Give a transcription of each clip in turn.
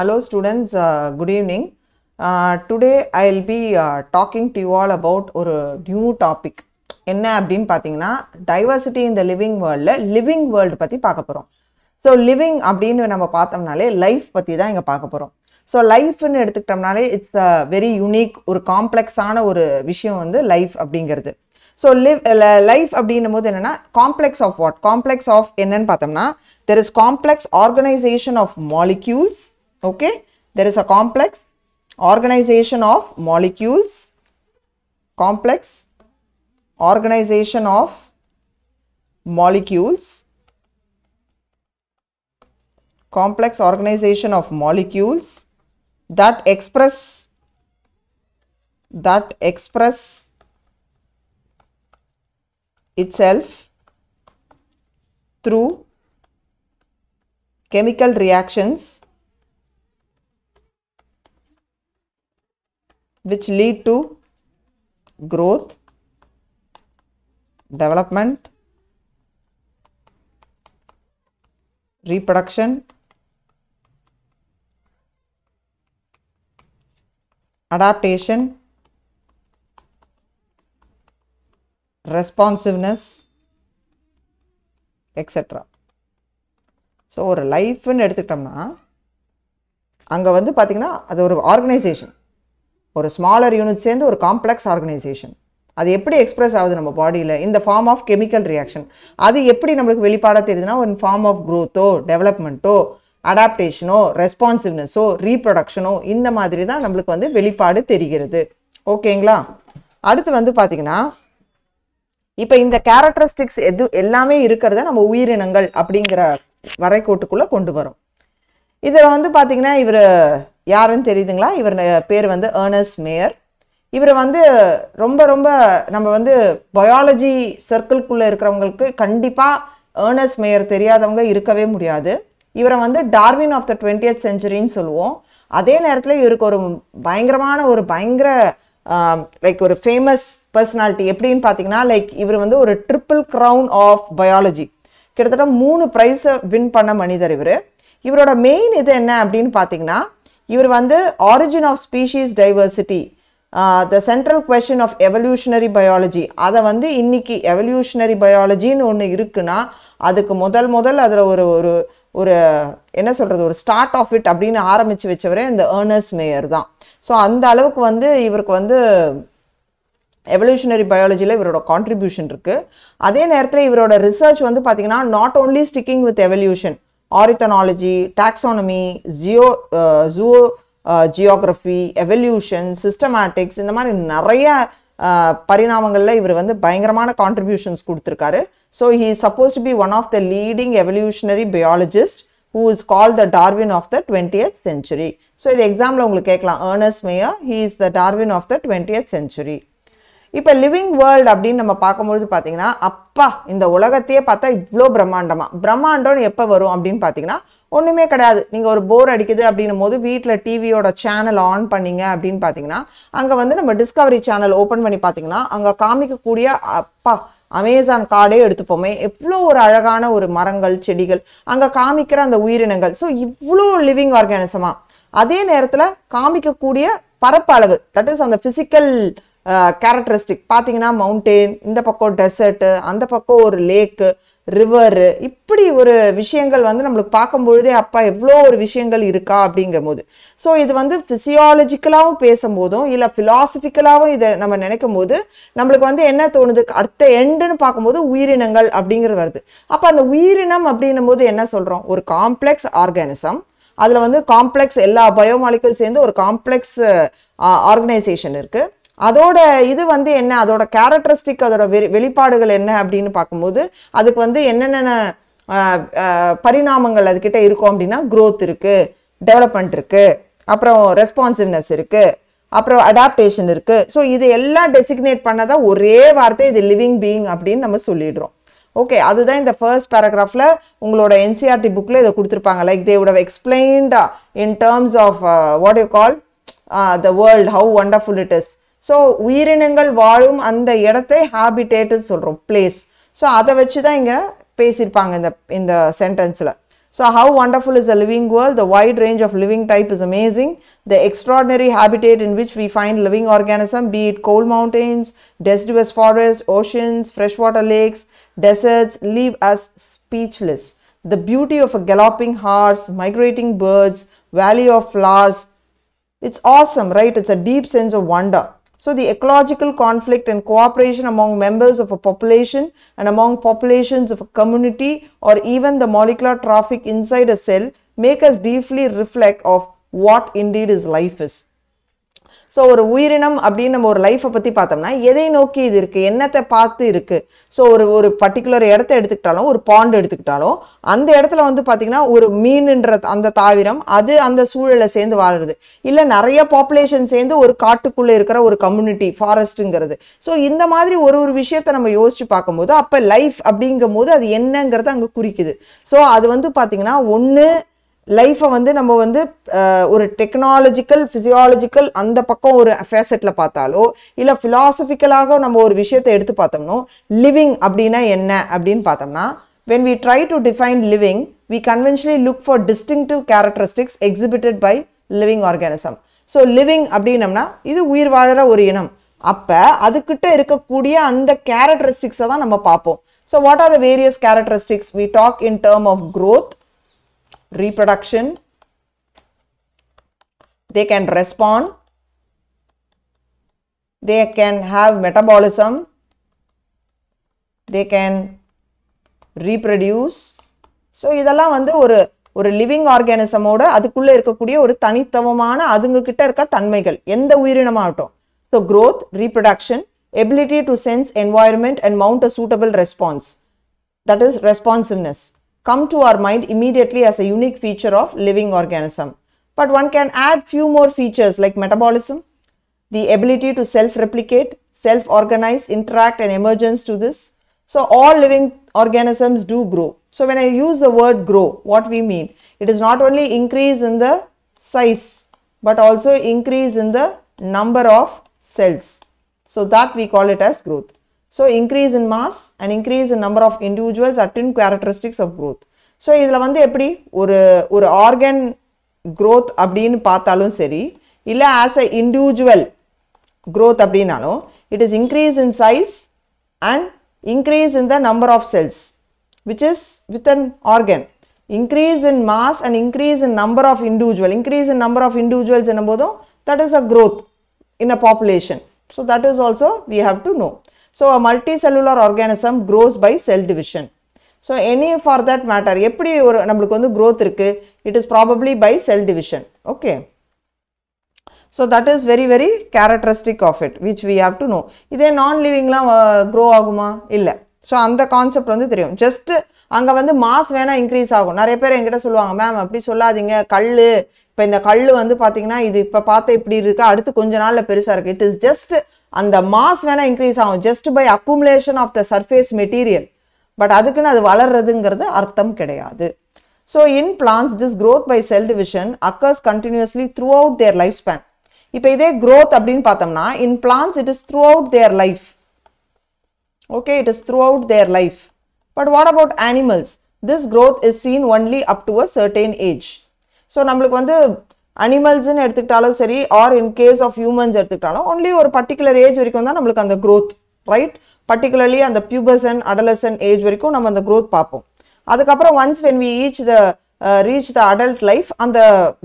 Hello students good evening evening. Uh, today I will be uh, all about ஒரு new topic என்ன அப்படின்னு பார்த்தீங்கன்னா diversity இந்த living வேர்ல்டில் லிவிங் வேர்ல்டு பற்றி பார்க்க போகிறோம் ஸோ லிவிங் அப்படின்னு நம்ம பார்த்தோம்னாலே லைஃப் பற்றி தான் இங்கே பார்க்க போகிறோம் ஸோ லைஃப்னு எடுத்துக்கிட்டோம்னாலே இட்ஸ் அ வெரி யூனிக் ஒரு காம்ப்ளெக்ஸான ஒரு விஷயம் வந்து லைஃப் அப்படிங்கிறது ஸோ லிவ் லைஃப் அப்படின்னும் போது என்னென்னா complex of what complex of என்னன்னு பார்த்தோம்னா there is complex organisation of molecules Okay, there is a complex organization of molecules, complex organization of molecules, complex organization of molecules that express that express itself through chemical reactions which lead to growth, development, reproduction, adaptation, responsiveness extra so ஒரு லைஃப்னு எடுத்துக்கிட்டோம்னா அங்கே வந்து பார்த்திங்கன்னா அது ஒரு organisation ஒரு smaller unit சேர்ந்து ஒரு காம்ப்ளெக்ஸ் ஆர்கனைசேஷன் அது எப்படி எக்ஸ்ப்ரெஸ் ஆகுது நம்ம பாடியில் இந்த ஃபார்ம் ஆஃப் கெமிக்கல் ரியாக்ஷன் அது எப்படி நம்மளுக்கு வெளிப்பாடாக தெரியுதுன்னா ஒரு ஃபார்ம் ஆஃப் க்ரோத்தோ டெவலப்மெண்ட்டோ அடாப்டேஷனோ ரெஸ்பான்சிவ்னஸோ ரீப்ரொடக்ஷனோ இந்த மாதிரி தான் நம்மளுக்கு வந்து வெளிப்பாடு தெரிகிறது ஓகேங்களா அடுத்து வந்து பார்த்திங்கன்னா இப்போ இந்த கேரக்டரிஸ்டிக்ஸ் எது எல்லாமே இருக்கிறத நம்ம உயிரினங்கள் அப்படிங்கிற வரைக்கோட்டுக்குள்ளே கொண்டு வரும் இதில் வந்து பார்த்தீங்கன்னா இவர் யாருன்னு தெரியுதுங்களா இவர் பேர் வந்து ஏர்னஸ் மேயர் இவர் வந்து ரொம்ப ரொம்ப நம்ம வந்து பயாலஜி சர்க்கிள்குள்ளே இருக்கிறவங்களுக்கு கண்டிப்பாக ஏர்னஸ் மேயர் தெரியாதவங்க இருக்கவே முடியாது இவரை வந்து டார்வின் ஆஃப் த டுவெண்ட்டியத் செஞ்சுரின்னு சொல்லுவோம் அதே நேரத்தில் இவருக்கு ஒரு பயங்கரமான ஒரு பயங்கர லைக் ஒரு ஃபேமஸ் பர்சனாலிட்டி எப்படின்னு பார்த்தீங்கன்னா லைக் இவர் வந்து ஒரு ட்ரிப்புள் க்ரௌன் ஆஃப் பயாலஜி கிட்டத்தட்ட மூணு ப்ரைஸை வின் பண்ண மனிதர் இவர் இவரோட மெயின் இது என்ன அப்படின்னு பார்த்தீங்கன்னா இவர் வந்து origin of species diversity the central question of evolutionary biology அதை வந்து இன்றைக்கி எவல்யூஷனரி பயாலஜின்னு ஒன்று இருக்குன்னா அதுக்கு முதல் முதல் அதில் ஒரு ஒரு ஒரு என்ன சொல்கிறது ஒரு ஸ்டார்ட் ஆஃப் இட் அப்படின்னு ஆரம்பித்து வச்சவரே இந்த ஏர்னஸ் மேயர் தான் ஸோ அந்த அளவுக்கு வந்து இவருக்கு வந்து எவல்யூஷனரி பயாலஜியில் இவரோட கான்ட்ரிபியூஷன் இருக்குது அதே நேரத்தில் இவரோட ரிசர்ச் வந்து பார்த்திங்கன்னா not only sticking with evolution ornithology taxonomy geo zoo geography evolution systematics இந்த மாதிரி நிறைய பரிணாமங்களில் இவர் வந்து பயங்கரமான கான்ட்ரிபியூஷன்ஸ் கொடுத்துருக்காரு so he supposed to be one of the leading evolutionary biologist who is call the Darwin of the twentieth century so இது example உங்களுக்கு கேட்கலாம் Ernst Mayr he is the Darwin of the twentieth century இப்போ living world அப்படின்னு நம்ம பார்க்கும்பொழுது பார்த்தீங்கன்னா அப்பா இந்த உலகத்தையே பார்த்தா இவ்வளோ பிரம்மாண்டமாக பிரம்மாண்டம்னு எப்போ வரும் அப்படின்னு பார்த்தீங்கன்னா ஒன்றுமே கிடையாது நீங்கள் ஒரு போர் அடிக்குது அப்படின்னும் போது வீட்டில் டிவியோட சேனல் ஆன் பண்ணிங்க அப்படின்னு பார்த்தீங்கன்னா அங்கே வந்து நம்ம டிஸ்கவரி சேனல் ஓப்பன் பண்ணி பார்த்தீங்கன்னா அங்கே காமிக்கக்கூடிய அப்பா அமேசான் காடே எடுத்துப்போமே எவ்வளோ ஒரு அழகான ஒரு மரங்கள் செடிகள் அங்கே காமிக்கிற அந்த உயிரினங்கள் ஸோ இவ்வளோ லிவிங் ஆர்கானிசமாக அதே நேரத்தில் காமிக்கக்கூடிய பரப்பளவு தட் இஸ் அந்த ஃபிசிக்கல் கேரக்டரிஸ்டிக் பார்த்தீங்கன்னா மவுண்டெயின் இந்த பக்கம் டெசர்ட்டு அந்த பக்கம் ஒரு லேக்கு ரிவரு இப்படி ஒரு விஷயங்கள் வந்து நம்மளுக்கு பார்க்கும்பொழுதே அப்பா எவ்வளோ ஒரு விஷயங்கள் இருக்கா அப்படிங்கும் போது ஸோ இது வந்து ஃபிசியாலஜிக்கலாகவும் பேசும்போதும் இல்லை ஃபிலாசபிக்கலாகவும் இதை நம்ம நினைக்கும் போது நம்மளுக்கு வந்து என்ன தோணுது அடுத்த எண்டுன்னு பார்க்கும்போது உயிரினங்கள் அப்படிங்கிறது வருது அப்போ அந்த உயிரினம் அப்படின்னும் போது என்ன சொல்கிறோம் ஒரு காம்ப்ளெக்ஸ் ஆர்கானிசம் அதில் வந்து காம்ப்ளெக்ஸ் எல்லா பயோமாலிக்கல் சேர்ந்து ஒரு காம்ப்ளெக்ஸ் ஆர்கனைசேஷன் இருக்குது அதோட இது வந்து என்ன அதோட கேரக்டரிஸ்டிக் அதோட வெளிப்பாடுகள் என்ன அப்படின்னு பார்க்கும்போது அதுக்கு வந்து என்னென்ன பரிணாமங்கள் அதுக்கிட்ட இருக்கும் அப்படின்னா க்ரோத் இருக்குது டெவலப்மெண்ட் இருக்குது அப்புறம் ரெஸ்பான்சிவ்னஸ் இருக்குது அப்புறம் அடாப்டேஷன் இருக்குது ஸோ இது எல்லாம் டெசிக்னேட் பண்ணதான் ஒரே வார்த்தை இது லிவிங் பீயிங் அப்படின்னு நம்ம சொல்லிடுறோம் ஓகே அதுதான் இந்த ஃபர்ஸ்ட் பேராகிராஃபில் உங்களோட என்சிஆர்டி புக்கில் e இதை கொடுத்துருப்பாங்க like they would have explained in terms of what you call the world how wonderful it is so உயிரினங்கள் வாழும் அந்த இடத்தை ஹாபிடேட்டுன்னு சொல்கிறோம் பிளேஸ் ஸோ அதை வச்சு தான் இங்கே பேசியிருப்பாங்க இந்த இந்த சென்டென்ஸில் so how wonderful is a living world the wide range of living type is amazing the extraordinary habitat in which we find living organism be it cold mountains deciduous forest oceans fresh water lakes deserts leave us speechless the beauty of a galloping horse migrating birds valley of flowers it's awesome right it's a deep sense of wonder So the ecological conflict and cooperation among members of a population and among populations of a community or even the molecular traffic inside a cell make us deeply reflect of what indeed is life is. So ஒரு உயிரினம் அப்படின்னு நம்ம ஒரு லைஃப்பை பற்றி பார்த்தோம்னா எதை நோக்கி இது இருக்குது என்னத்தை பார்த்து இருக்குது ஸோ ஒரு ஒரு பர்டிகுலர் இடத்த எடுத்துக்கிட்டாலும் ஒரு பாண்டு எடுத்துக்கிட்டாலும் அந்த இடத்துல வந்து பார்த்திங்கன்னா ஒரு மீனுன்ற அந்த தாவிரம் அது அந்த சூழலை சேர்ந்து வாழுறது இல்லை நிறைய பாப்புலேஷன் சேர்ந்து ஒரு காட்டுக்குள்ளே இருக்கிற ஒரு கம்யூனிட்டி ஃபாரஸ்ட்டுங்கிறது ஸோ இந்த மாதிரி ஒரு ஒரு விஷயத்தை நம்ம யோசித்து பார்க்கும்போது அப்போ லைஃப் அப்படிங்கும் போது அது என்னங்கிறத அங்கே குறிக்குது ஸோ அது வந்து பார்த்திங்கன்னா ஒன்று லைஃப்பை வந்து நம்ம வந்து ஒரு டெக்னாலஜிக்கல் ஃபிசியாலஜிக்கல் அந்த பக்கம் ஒரு ஃபேசட்டில் பார்த்தாலோ இல்லை ஃபிலாசபிக்கலாக நம்ம ஒரு விஷயத்தை எடுத்து பார்த்தோம்னோ லிவிங் அப்படின்னா என்ன அப்படின்னு பார்த்தோம்னா when we try to define living we conventionally look for distinctive characteristics exhibited by living organism so living அப்படின்னம்னா இது உயிர் வாழற ஒரு இனம் அப்போ அதுக்கிட்ட இருக்கக்கூடிய அந்த கேரக்டரிஸ்டிக்ஸை தான் நம்ம பார்ப்போம் so what are the various characteristics we talk in term of growth reproduction. They can respond. They can have metabolism. They can reproduce. So இதெல்லாம் வந்து ஒரு ஒரு லிவிங் ஆர்கானிசமோட அதுக்குள்ளே இருக்கக்கூடிய ஒரு தனித்துவமான அதுங்கக்கிட்ட இருக்க தன்மைகள் எந்த உயிரினமாகட்டும் so growth reproduction ability to sense environment and mount a suitable response that is responsiveness come to our mind immediately as a unique feature of living organism. But one can add few more features like metabolism, the ability to self-replicate, self-organize, interact and emergence to this. So all living organisms do grow. So when I use the word grow, what we mean? It is not only increase in the size, but also increase in the number of cells. So that we call it as growth. So, increase in mass and increase in number of individuals are two characteristics of growth. So, this is the organ growth pathalum seri. Illa as a individual growth abdinalo, it is increase in size and increase in the number of cells, which is with an organ. Increase in mass and increase in number of individuals. Increase in number of individuals in a that is a growth in a population. So, that is also we have to know. So multicellular organism grows by cell division so any for that matter எப்படி ஒரு நம்மளுக்கு வந்து க்ரோத் இருக்குது it is probably by cell division okay so that is very very characteristic of it which we have to know இதே non livingலாம் uh, grow ஆகுமா இல்லை so அந்த கான்செப்ட் வந்து தெரியும் ஜஸ்ட்டு அங்கே வந்து மாஸ் வேணால் இன்க்ரீஸ் ஆகும் நிறைய பேர் எங்கிட்ட சொல்லுவாங்க மேம் அப்படி சொல்லாதீங்க கல் இப்போ இந்த கல் வந்து பார்த்தீங்கன்னா இது இப்போ பார்த்தா இப்படி இருக்கா அடுத்து கொஞ்ச நாளில் பெருசாக இருக்குது இட் இஸ் ஜஸ்ட் அந்த மாஸ் வேணால் இன்க்ரீஸ் ஆகும் just by accumulation of the surface material but அதுக்குன்னு அது வளர்றதுங்கிறது அர்த்தம் கிடையாது so in plants this growth by cell division occurs continuously throughout their life span இப்போ இதே க்ரோத் அப்படின்னு பார்த்தோம்னா in plants it is throughout their life okay it is throughout their life but what about animals this growth is seen only up to a certain age so நம்மளுக்கு வந்து அனிமல்ஸ்ன்னு எடுத்துக்கிட்டாலும் சரி or in case of humans எடுத்துக்கிட்டாலும் only ஒரு particular age வரைக்கும் தான் நம்மளுக்கு அந்த க்ரோத் ரைட் பர்டிகுலர்லி அந்த பியூபர்சன் அடலசன் ஏஜ் வரைக்கும் நம்ம அந்த க்ரோத் பார்ப்போம் அதுக்கப்புறம் once when we reach the reach the adult life அந்த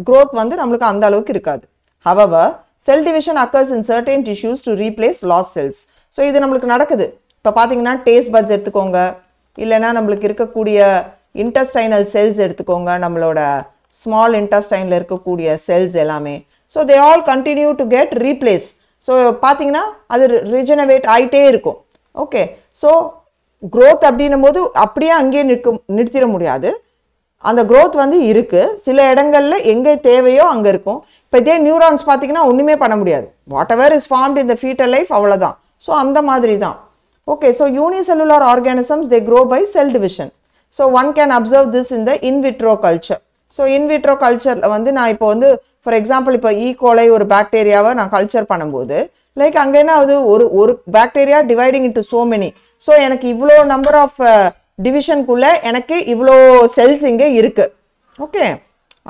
க்ரோத் வந்து நம்மளுக்கு அந்த அளவுக்கு இருக்காது however cell division occurs in certain tissues to replace lost cells so இது நம்மளுக்கு நடக்குது இப்போ பார்த்தீங்கன்னா டேஸ்ட் பட்ஸ் எடுத்துக்கோங்க இல்லைன்னா நம்மளுக்கு இருக்கக்கூடிய இன்டஸ்டைனல் செல்ஸ் எடுத்துக்கோங்க நம்மளோட ஸ்மால் இன்டஸ்டைனில் இருக்கக்கூடிய செல்ஸ் எல்லாமே so they all continue to get replace so பார்த்தீங்கன்னா அது ரிஜனவேட் ஆகிட்டே இருக்கும் ஓகே ஸோ க்ரோத் அப்படின்னும் போது அப்படியே அங்கேயே நிற்க நிறுத்திட முடியாது அந்த க்ரோத் வந்து இருக்குது சில இடங்களில் எங்கே தேவையோ அங்கே இருக்கும் இப்போ இதே நியூரான்ஸ் பார்த்தீங்கன்னா ஒன்றுமே பண்ண முடியாது வாட் எவர் இஸ் ஃபார்ம்டு இந்த ஃபீட்டர் லைஃப் அவ்வளோதான் ஸோ அந்த மாதிரி தான் okay so unicellular organisms they grow by cell division so one can observe this in the in vitro culture so in vitro கல்ச்சரில் வந்து நான் இப்போ வந்து ஃபார் எக்ஸாம்பிள் இப்போ ஈகோலை e. ஒரு பாக்டீரியாவை நான் கல்ச்சர் பண்ணும்போது லைக் அங்கே என்ன ஆகுது ஒரு ஒரு bacteria dividing into so many so எனக்கு இவ்வளோ நம்பர் ஆஃப் டிவிஷனுக்குள்ளே எனக்கு இவ்வளோ செல்ஸ் இங்கே இருக்குது ஓகே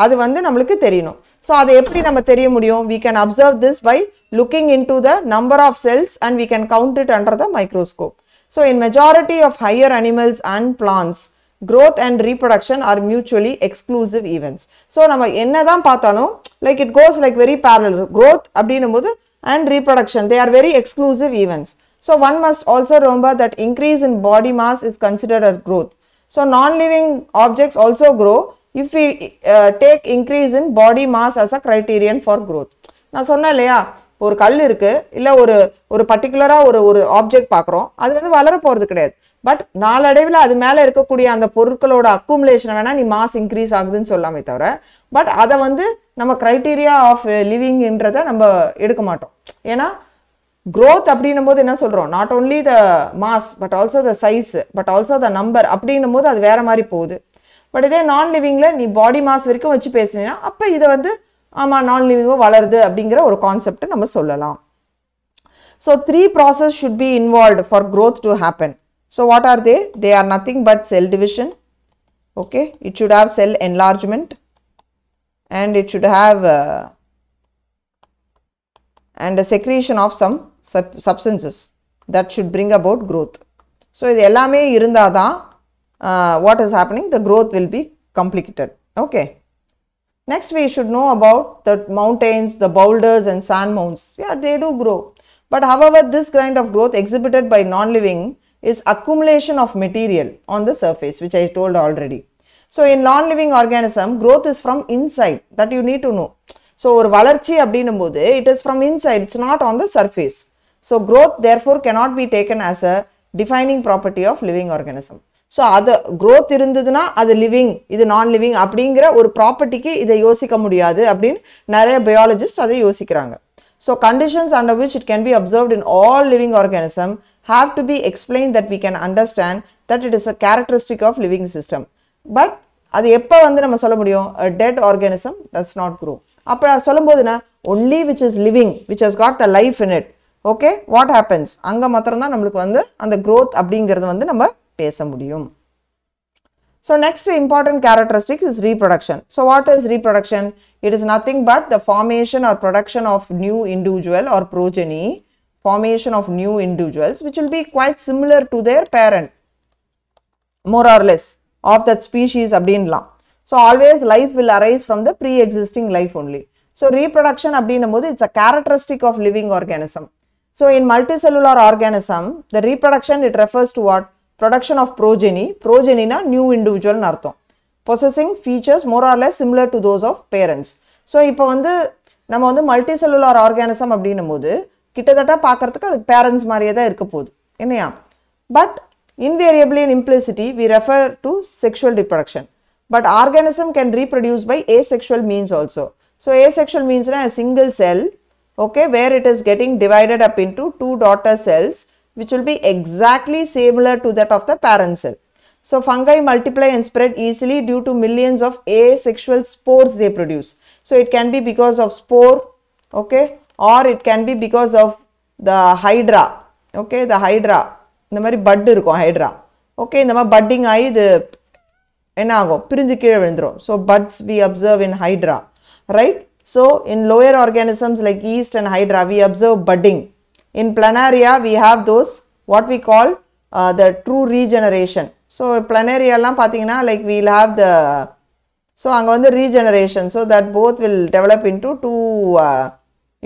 அது வந்து நம்மளுக்கு தெரியணும் ஸோ அதை எப்படி நம்ம தெரிய முடியும் we can observe this by looking into the number of cells and we can count it under the microscope so in majority of higher animals and plants growth and reproduction are mutually exclusive events so நம்ம என்ன தான் பார்த்தாலும் like it goes like very parallel growth அப்படின்னும் போது and reproduction they are very exclusive events so one must also remember that increase in body mass is considered as growth so non living objects also grow if you take increase in body mass as a criterion for growth நான் சொன்னேன் இல்லையா ஒரு கல் இருக்குது இல்லை ஒரு ஒரு பர்டிகுலராக ஒரு ஒரு ஆப்ஜெக்ட் பார்க்குறோம் அது வந்து வளர போகிறது கிடையாது பட் நாளடைவில் அது மேலே இருக்கக்கூடிய அந்த பொருட்களோட அக்குமுலேஷனை வேணால் நீ மாஸ் இன்க்ரீஸ் ஆகுதுன்னு சொல்லாமே தவிர பட் அதை வந்து நம்ம க்ரைட்டீரியா ஆஃப் லிவிங்கிறத நம்ம எடுக்க மாட்டோம் ஏன்னா க்ரோத் அப்படின்னும் போது என்ன சொல்கிறோம் not only the mass but also the size but also the number அப்படின்னும் போது அது வேறு மாதிரி போகுது பட் இதே நான் லிவிங்கில் நீ பாடி மாஸ் வரைக்கும் வச்சு பேசுனீங்கன்னா அப்போ இதை வந்து ஆமாம் நான் லிவிங்கும் வளருது அப்படிங்கிற ஒரு கான்செப்ட் நம்ம சொல்லலாம் so three process should be involve for growth to happen So what are they? They are nothing but cell division. Okay, it should have cell enlargement and it should have uh, and a secretion of some sub substances that should bring about growth. So இது எல்லாமே இருந்தால் uh, what is happening the growth will be complicated. Okay. Next we should know about the mountains, the boulders and sand mounds. Yeah, they do grow. But however, this kind of growth exhibited by non-living is accumulation of material on the surface which I told already. So, in non-living organism growth is from inside that you need to know. So, it is from inside it is not on the surface. So, growth therefore cannot be taken as a defining property of living organism. So, other growth irundhudhuna adu living idu non-living apdiyengira or property ki idu yosika mudiyadhu apdiyin naraya biologist adu yosikiranga. So, conditions under which it can be observed in all living organism have to be explained that we can understand that it is a characteristic of living system. But அது எப்போ வந்து நம்ம சொல்ல முடியும் a dead organism does not grow. அப்போ நான் சொல்லும்போது only which is living which has got the life in it. Okay, what happens? அங்க மாத்திரம்தான் நம்மளுக்கு வந்து அந்த growth அப்படிங்கிறது வந்து நம்ம பேச முடியும் so next important characteristic is reproduction so what is reproduction it is nothing but the formation or production of new individual or progeny formation of new individuals which will be quite similar to their parent more or less of that species அப்படின்லாம் so always life will arise from the pre existing life only so reproduction அப்படின்னும் போது it's a characteristic of living organism so in multicellular organism the reproduction it refers to what production of progeny ப்ரோஜெனினா new இண்டிவிஜுவல்னு அர்த்தம் possessing features more or less similar to those of parents so இப்போ வந்து நம்ம வந்து multi multicellular organism அப்படின்னும் போது கிட்டத்தட்ட பார்க்குறதுக்கு அது பேரண்ட்ஸ் மாதிரியே தான் இருக்க போகுது இல்லையா but invariably in implicitly we refer to sexual reproduction but organism can reproduce by asexual means also so asexual மீன்ஸ்னா single cell okay where it is getting divided up into two daughter cells which will be exactly similar to that of the parent cell. So fungi multiply and spread easily due to millions of asexual spores they produce. So it can be because of spore okay or it can be because of the hydra okay the hydra இந்த மாதிரி but இருக்கும் hydra okay இந்த மாதிரி padding ஆகி இது என்ன ஆகும் பிரிஞ்சு கீழே விழுந்துடும் so buds we observe in hydra right so in lower organisms like yeast and hydra we observe budding in planaria we have those what we call the true regeneration so பிளனேரியாலாம் பார்த்தீங்கன்னா like we'll have the so அங்கே வந்து regeneration so that both will develop into two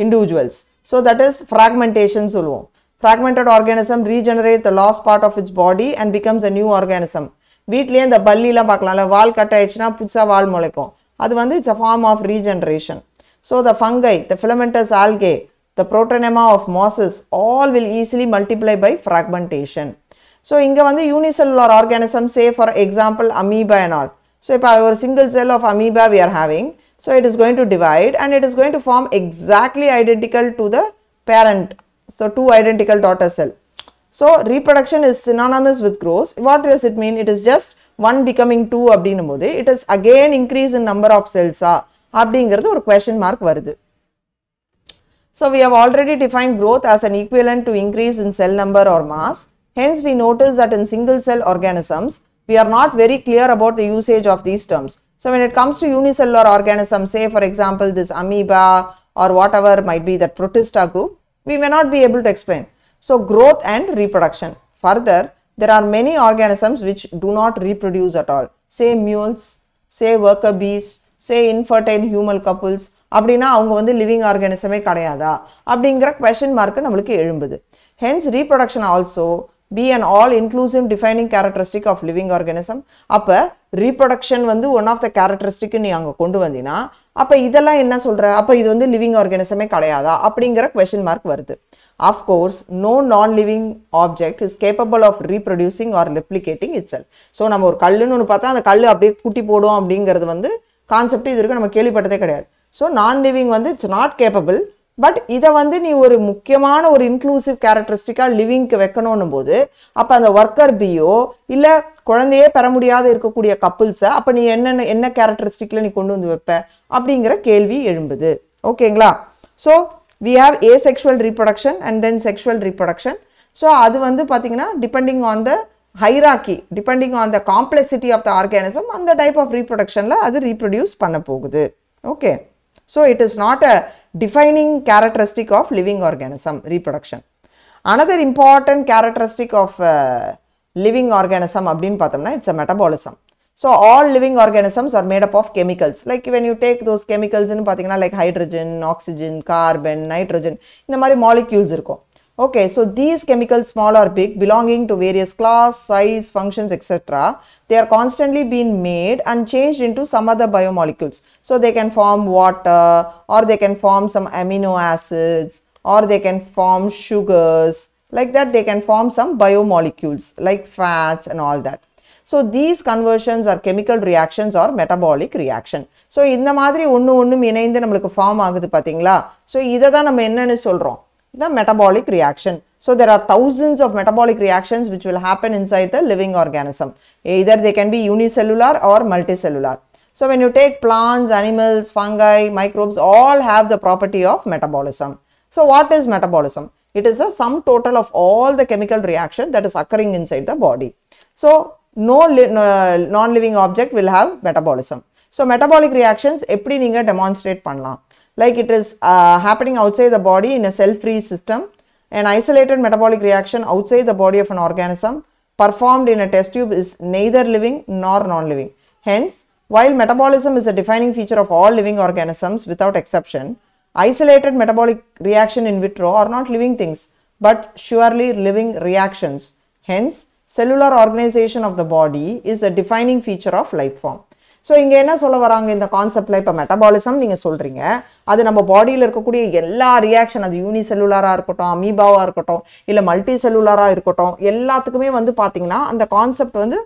individuals so that is fragmentation சொல்லுவோம் fragmented organism regenerate the lost part of its body and becomes a new organism வீட்லேயே இந்த பல்லிலாம் பார்க்கலாம்ல வால் cut ஆயிடுச்சுன்னா புதுசாக வால் முளைக்கும் அது வந்து it's a form of regeneration so the fungi the filamentous algae the protonema of mosses all will easily multiply by fragmentation so இங்கே வந்து unicellular organism say for example amoeba and all so இப்போ ஒரு single cell of amoeba we are having So it is going to divide and it is going to form exactly identical to the parent. So two identical daughter cell. So reproduction is synonymous with growth. What does it mean? It is just one becoming two abdinamode. It is again increase in number of cells. or question mark So we have already defined growth as an equivalent to increase in cell number or mass. Hence we notice that in single cell organisms, we are not very clear about the usage of these terms. So when it comes to unicellular organisms, say for example this amoeba or whatever might be that protista group, we may not be able to explain. So growth and reproduction. Further, there are many organisms which do not reproduce at all. Say mules, say worker bees, say infertile human couples, அப்படினா அவங்க வந்து living ஆர்கானிசமே கிடையாதா அப்படிங்கிற question mark நம்மளுக்கு எழும்புது hence reproduction also be and all inclusive defining characteristic of living organism அப்போ reproduction வந்து one of the கேரக்டரிஸ்டிக்கு நீ அங்கே கொண்டு வந்தீங்கன்னா அப்போ இதெல்லாம் என்ன சொல்கிற அப்போ இது வந்து லிவிங் ஆர்கனிசமே கிடையாதா அப்படிங்கிற கொஷின் மார்க் வருது of course no non living object is capable of reproducing or replicating it cell so நம்ம ஒரு கல்லுன்னு ஒன்று பார்த்தா அந்த கல் அப்படியே குட்டி போடும் அப்படிங்கிறது வந்து கான்செப்ட் இது வரைக்கும் நம்ம கேள்விப்பட்டதே கிடையாது ஸோ நான் லிவிங் வந்து இட்ஸ் நாட் கேப்பபிள் பட் இதை வந்து நீ ஒரு முக்கியமான ஒரு இன்க்ளூசிவ் கேரக்டரிஸ்டிக்காக லிவிங்க்கு வைக்கணும்னு போது அப்போ அந்த ஒர்க்கர் பியோ இல்லை குழந்தையே பெற முடியாத இருக்கக்கூடிய கப்புள்ஸை அப்போ நீ என்னென்ன என்ன கேரக்டரிஸ்டிக்கில் நீ கொண்டு வந்து வைப்ப அப்படிங்கிற கேள்வி எழும்புது ஓகேங்களா so we have asexual reproduction and then sexual reproduction so அது வந்து பார்த்திங்கன்னா depending on the hierarchy depending on the complexity of the organism அந்த டைப் ஆஃப் ரீப்ரொடக்ஷனில் அது ரீப்ரொடியூஸ் பண்ண போகுது okay so it is not a defining characteristic of living organism reproduction. Another important characteristic of uh, living organism is metabolism. So, all living organisms are made up of chemicals. Like when you take those chemicals in, like hydrogen, oxygen, carbon, nitrogen, there are molecules. Irukou. Okay, so these chemicals small or big belonging to various class, size, functions etc. They are constantly being made and changed into some other biomolecules. So they can form water or they can form some amino acids or they can form sugars. Like that they can form some biomolecules like fats and all that. So these conversions are chemical reactions or metabolic reaction. So in the ஒன்று ஒன்றும் இணைந்து நம்மளுக்கு form ஆகுது So so இதை தான் நம்ம என்னன்னு the metabolic reaction. So there are thousands of metabolic reactions which will happen inside the living organism. Either they can be unicellular or multicellular. So when you take plants, animals, fungi, microbes, all have the property of metabolism. So what is metabolism? It is a sum total of all the chemical reaction that is occurring inside the body. So no non-living object will have metabolism. So metabolic reactions. எப்படி நீங்கள் demonstrate panla like it is uh, happening outside the body in a cell-free system. An isolated metabolic reaction outside the body of an organism performed in a test tube is neither living nor non-living. Hence, while metabolism is a defining feature of all living organisms without exception, isolated metabolic reaction in vitro are not living things but surely living reactions. Hence, cellular organization of the body is a defining feature of life form. So இங்கே என்ன சொல்ல வராங்க இந்த கான்செப்டில் இப்போ metabolism நீங்கள் சொல்கிறீங்க அது நம்ம பாடியில் இருக்கக்கூடிய எல்லா ரியாக்ஷன் அது யூனி செல்லுலாராக இருக்கட்டும் அமீபாவாக இருக்கட்டும் இல்லை மல்டி செல்லுலாராக இருக்கட்டும் எல்லாத்துக்குமே வந்து பார்த்தீங்கன்னா அந்த கான்செப்ட் வந்து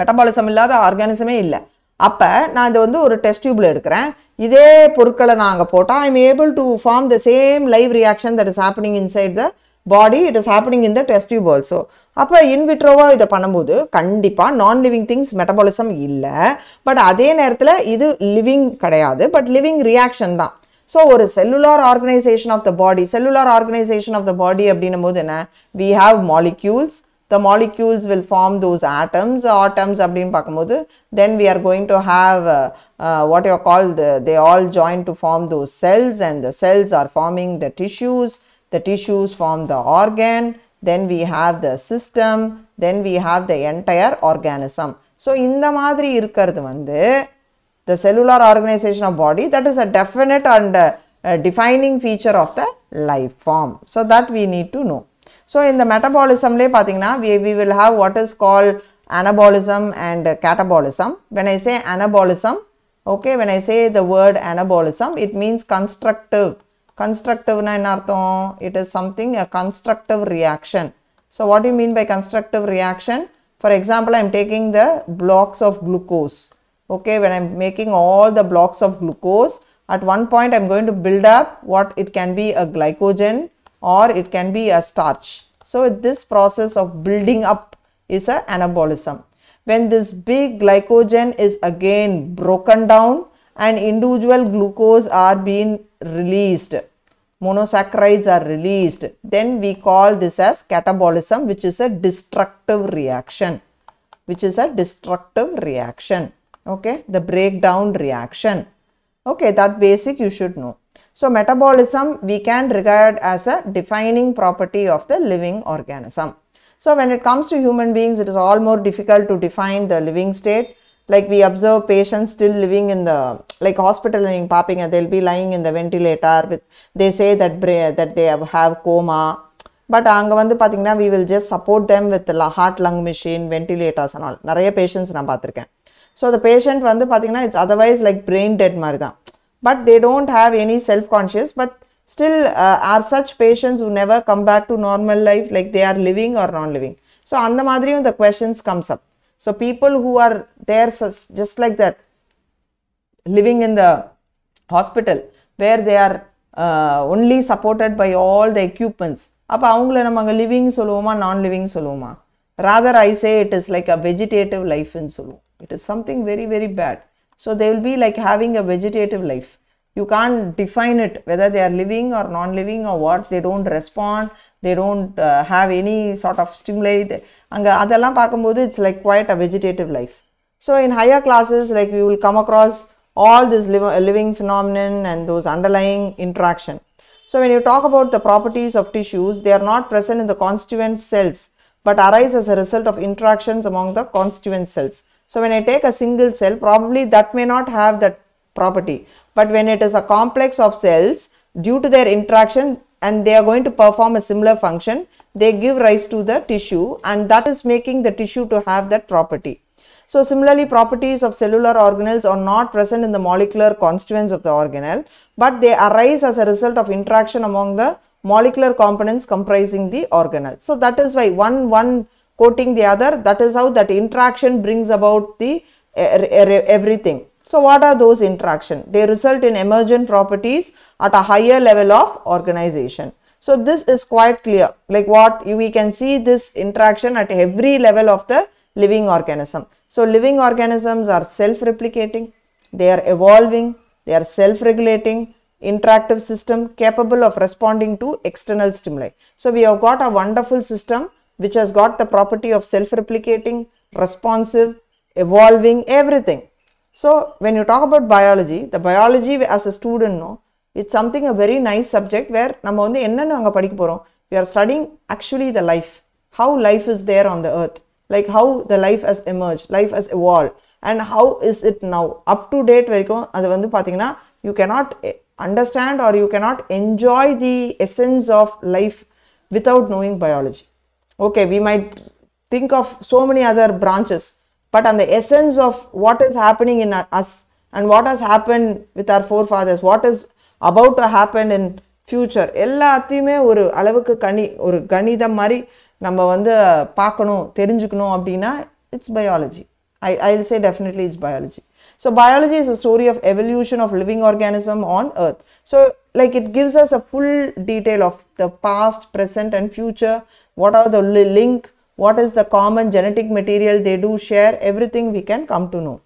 மெட்டபாலிசம் இல்லாத ஆர்கானிசமே இல்லை அப்போ நான் இதை வந்து ஒரு டெஸ்ட் டியூபில் எடுக்கிறேன் இதே பொருட்களை நான் அங்கே போட்டால் I am able to form the same live reaction that is happening inside the body it is happening in the test tube also அப்போ இன்விட்ரோவாக இதை பண்ணும்போது கண்டிப்பாக நான் லிவிங் திங்ஸ் மெட்டபாலிசம் இல்லை பட் அதே நேரத்தில் இது லிவிங் கிடையாது பட் லிவிங் ரியாக்ஷன் தான் ஸோ ஒரு cellular organization of the body cellular organization of the body அப்படின்னும் போது என்ன we have molecules the molecules will form those atoms atoms அப்படின்னு பார்க்கும்போது then we are going to have what you call the they all join to form those cells and the cells are forming the tissues the tissues form the organ then we have the system, then we have the entire organism. So, in the இருக்கிறது வந்து the cellular organization of body that is a definite and a, uh, a defining feature of the life form. So, that we need to know. So, in the metabolismலே na we, we will have what is called anabolism and catabolism. When I say anabolism, okay, when I say the word anabolism, it means constructive Constructive என்ன it is something a constructive reaction so what do you mean by constructive reaction for example i am taking the blocks of glucose okay when i am making all the blocks of glucose at one point i am going to build up what it can be a glycogen or it can be a starch so this process of building up is a anabolism when this big glycogen is again broken down and individual glucose are being released monosaccharides are released then we call this as catabolism which is a destructive reaction which is a destructive reaction okay the breakdown reaction okay that basic you should know so metabolism we can regard as a defining property of the living organism so when it comes to human beings it is all more difficult to define the living state like we observe patients still living in the like hospital in Papinga, they'll be lying in the ventilator with they say that that they have, coma. But we will just support them with the heart lung machine, ventilators and all. Naraya patients na So the patient it's otherwise like brain dead maritha. But they don't have any self-conscious, but still uh, are such patients who never come back to normal life, like they are living or non-living. So Andamadriyum the questions comes up. So people who are there just like that, living in the hospital where they are uh, only supported by all the equipments. living non-living Rather, I say it is like a vegetative life in Sulu. It is something very, very bad. So they will be like having a vegetative life. You can't define it whether they are living or non-living or what. They don't respond don't uh, have any sort of stimuli. ஸ்டிம்லை அங்கே அதெல்லாம் பார்க்கும்போது it's like quite a vegetative life. So in higher classes, like we will come across all this living phenomenon and those underlying interaction. So when you talk about the properties of tissues, they are not present in the constituent cells but arise as a result of interactions among the constituent cells. So when I take a single cell, probably that may not have that property. But when it is a complex of cells, due to their interaction, and they are going to perform a similar function they give rise to the tissue and that is making the tissue to have that property so similarly properties of cellular organelles are not present in the molecular constituents of the organelle but they arise as a result of interaction among the molecular components comprising the organelle so that is why one one coating the other that is how that interaction brings about the eh, eh, everything so what are those interaction? They result in emergent properties at a higher level of organization. So this is quite clear. Like what we can see this interaction at every level of the living organism. So living organisms are self-replicating, they are evolving, they are self-regulating, interactive system capable of responding to external stimuli. So we have got a wonderful system which has got the property of self-replicating, responsive, evolving, everything. So when you talk about biology the biology as a student, no, it's something very nice subject subject நம்ம வந்து என்னென்னு அங்கே படிக்க போகிறோம் we are studying actually the life how life is there on the earth like how the life has emerge life has evolve and how is it now up to date வரைக்கும் அது வந்து பார்த்தீங்கன்னா you cannot understand or you cannot enjoy the essence of life without knowing biology okay we might think of so many other branches but on the essence of what is happening in us and what has happened with our forefathers what is about to happen in future எல்லாத்தையுமே ஒரு அளவுக்கு கணி ஒரு கணிதம் மாதிரி நம்ம வந்து பார்க்கணும் தெரிஞ்சுக்கணும் அப்படின்னா it's biology I I will say definitely it's biology so biology is a story of evolution of living organism on earth so like it gives us a full detail of the past present and future what are the link what is the common genetic material they do share, everything we can come to know.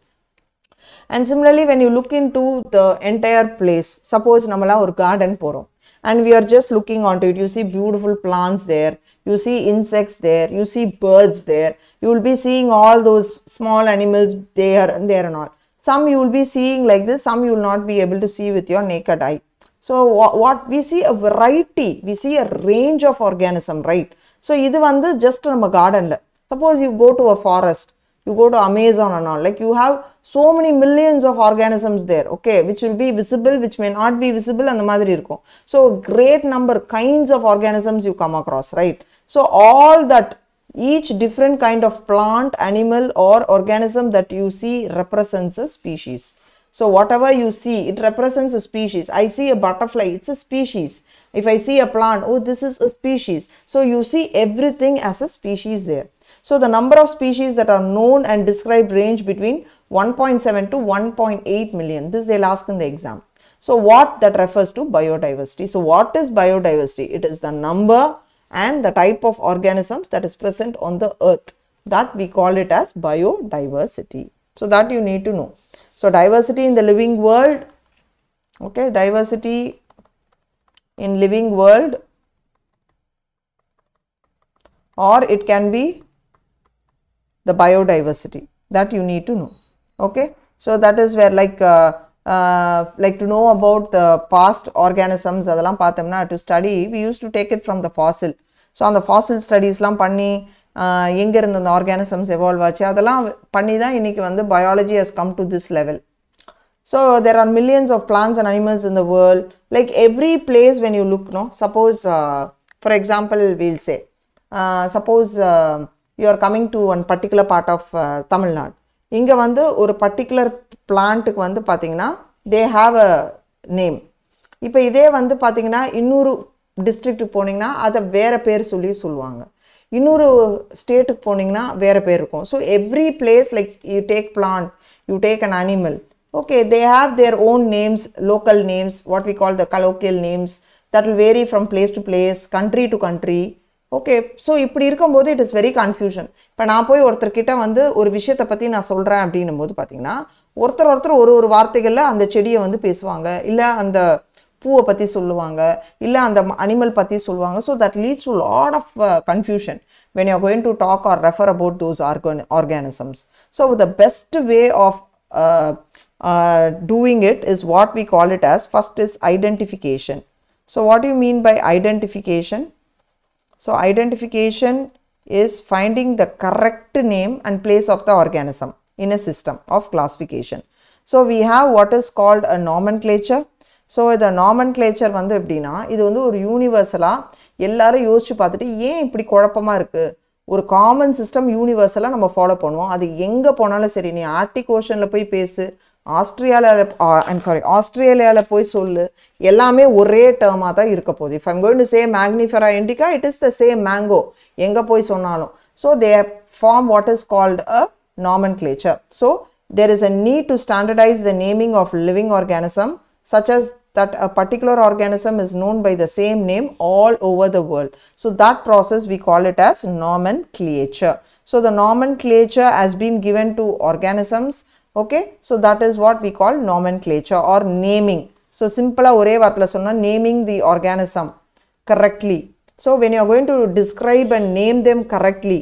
And similarly, when you look into the entire place, suppose Namala or garden poro, and we are just looking onto it, you see beautiful plants there, you see insects there, you see birds there, you will be seeing all those small animals there and there and all. Some you will be seeing like this, some you will not be able to see with your naked eye. So, what, what we see a variety, we see a range of organism, right? So, this is just in a garden. Suppose you go to a forest, you go to Amazon and all, like you have so many millions of organisms there, okay, which will be visible, which may not be visible and the madri So, great number kinds of organisms you come across, right? So, all that each different kind of plant, animal or organism that you see represents a species. So, whatever you see, it represents a species. I see a butterfly, it's a species. If I see a plant, oh, this is a species. So you see everything as a species there. So the number of species that are known and described range between 1.7 to 1.8 million. This they'll ask in the exam. So what that refers to biodiversity. So what is biodiversity? It is the number and the type of organisms that is present on the earth that we call it as biodiversity. So that you need to know. So diversity in the living world, okay, diversity in living world or it can be the biodiversity that you need to know okay so that is where like uh, uh, like to know about the past organisms அதெல்லாம் பார்த்தோம்னா to study we used to take it from the fossil So on fossil studies Fazil ஸ்டடீஸ்லாம் பண்ணி எங்கேருந்து அந்த organisms evolve ஆச்சு அதெல்லாம் பண்ணி தான் இன்றைக்கி வந்து biology has come to this level So there are millions of plants and animals in the world. Like every place when you look, no, suppose, uh, for example, we'll say, uh, suppose uh, you are coming to one particular part of Tamil Nadu. இங்கே வந்து ஒரு particular பிளான்ட்டுக்கு வந்து பார்த்திங்கன்னா they have a name இப்போ இதே வந்து பார்த்திங்கன்னா இன்னொரு டிஸ்ட்ரிக்ட்டுக்கு போனீங்கன்னா அதை வேறு பேர் சொல்லி சொல்லுவாங்க இன்னொரு ஸ்டேட்டுக்கு போனீங்கன்னா வேறு பேர் இருக்கும் so every place like you take plant you take an animal Okay, they have their own names, local names, what we call the colloquial names that will vary from place to place, country to country. Okay so இப்படி இருக்கும்போது it is very confusion இப்போ நான் போய் ஒருத்தர்கிட்ட வந்து ஒரு விஷயத்தை பற்றி நான் சொல்கிறேன் அப்படின்னும் போது பார்த்திங்கன்னா ஒருத்தர் ஒருத்தர் ஒரு ஒரு வார்த்தைகளில் அந்த செடியை வந்து பேசுவாங்க இல்லை அந்த பூவை பற்றி சொல்லுவாங்க இல்லை அந்த அனிமல் பற்றி சொல்லுவாங்க so that leads to lot of confusion when you going to talk or refer about those organ organisms so the best way of uh, doing it is what we call it as first is identification. So what do you mean by identification? So identification is finding the correct name and place of the organism in a system of classification. So we have what is called a nomenclature. So இதை nomenclature வந்து எப்படின்னா இது வந்து ஒரு யூனிவர்சலாக எல்லாரும் யோசித்து பார்த்துட்டு ஏன் இப்படி குழப்பமாக இருக்குது ஒரு காமன் சிஸ்டம் யூனிவர்சலாக நம்ம ஃபாலோ பண்ணுவோம் அது எங்கே போனாலும் சரி நீ ஆர்டிக் ஓஷனில் போய் பேசு ஆஸ்திரேலியாவில் ஐம் சாரி ஆஸ்திரேலியாவில் போய் சொல்லு எல்லாமே ஒரே டேர்மாக தான் இருக்க போகுது if I'm going to say Mangifera indica it is the same mango எங்கே போய் சொன்னாலும் so they form what is called a nomenclature so there is a need to standardize the naming of living organism such as that a particular organism is known by the same name all over the world. So that process we call it as nomenclature. So the nomenclature has been given to organisms okay so that is what we call nomenclature or naming so simple ah naming the organism correctly so when you are going to describe and name them correctly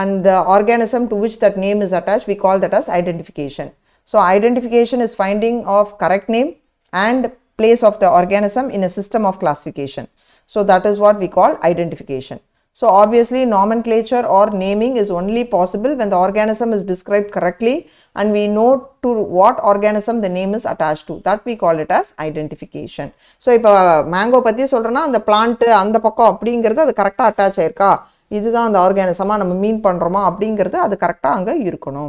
and the organism to which that name is attached we call that as identification so identification is finding of correct name and place of the organism in a system of classification so that is what we call identification so obviously nomenclature or naming is only possible when the organism is described correctly and we know to what organism the name is attached to. That we call it as identification. So if a uh, mango pathi solrana and the plant and the pakka apdiyengirudha the correct attach ayirka. Idhu the organism a nama mean pandroma apdiyengirudha adu correct anga irukkano.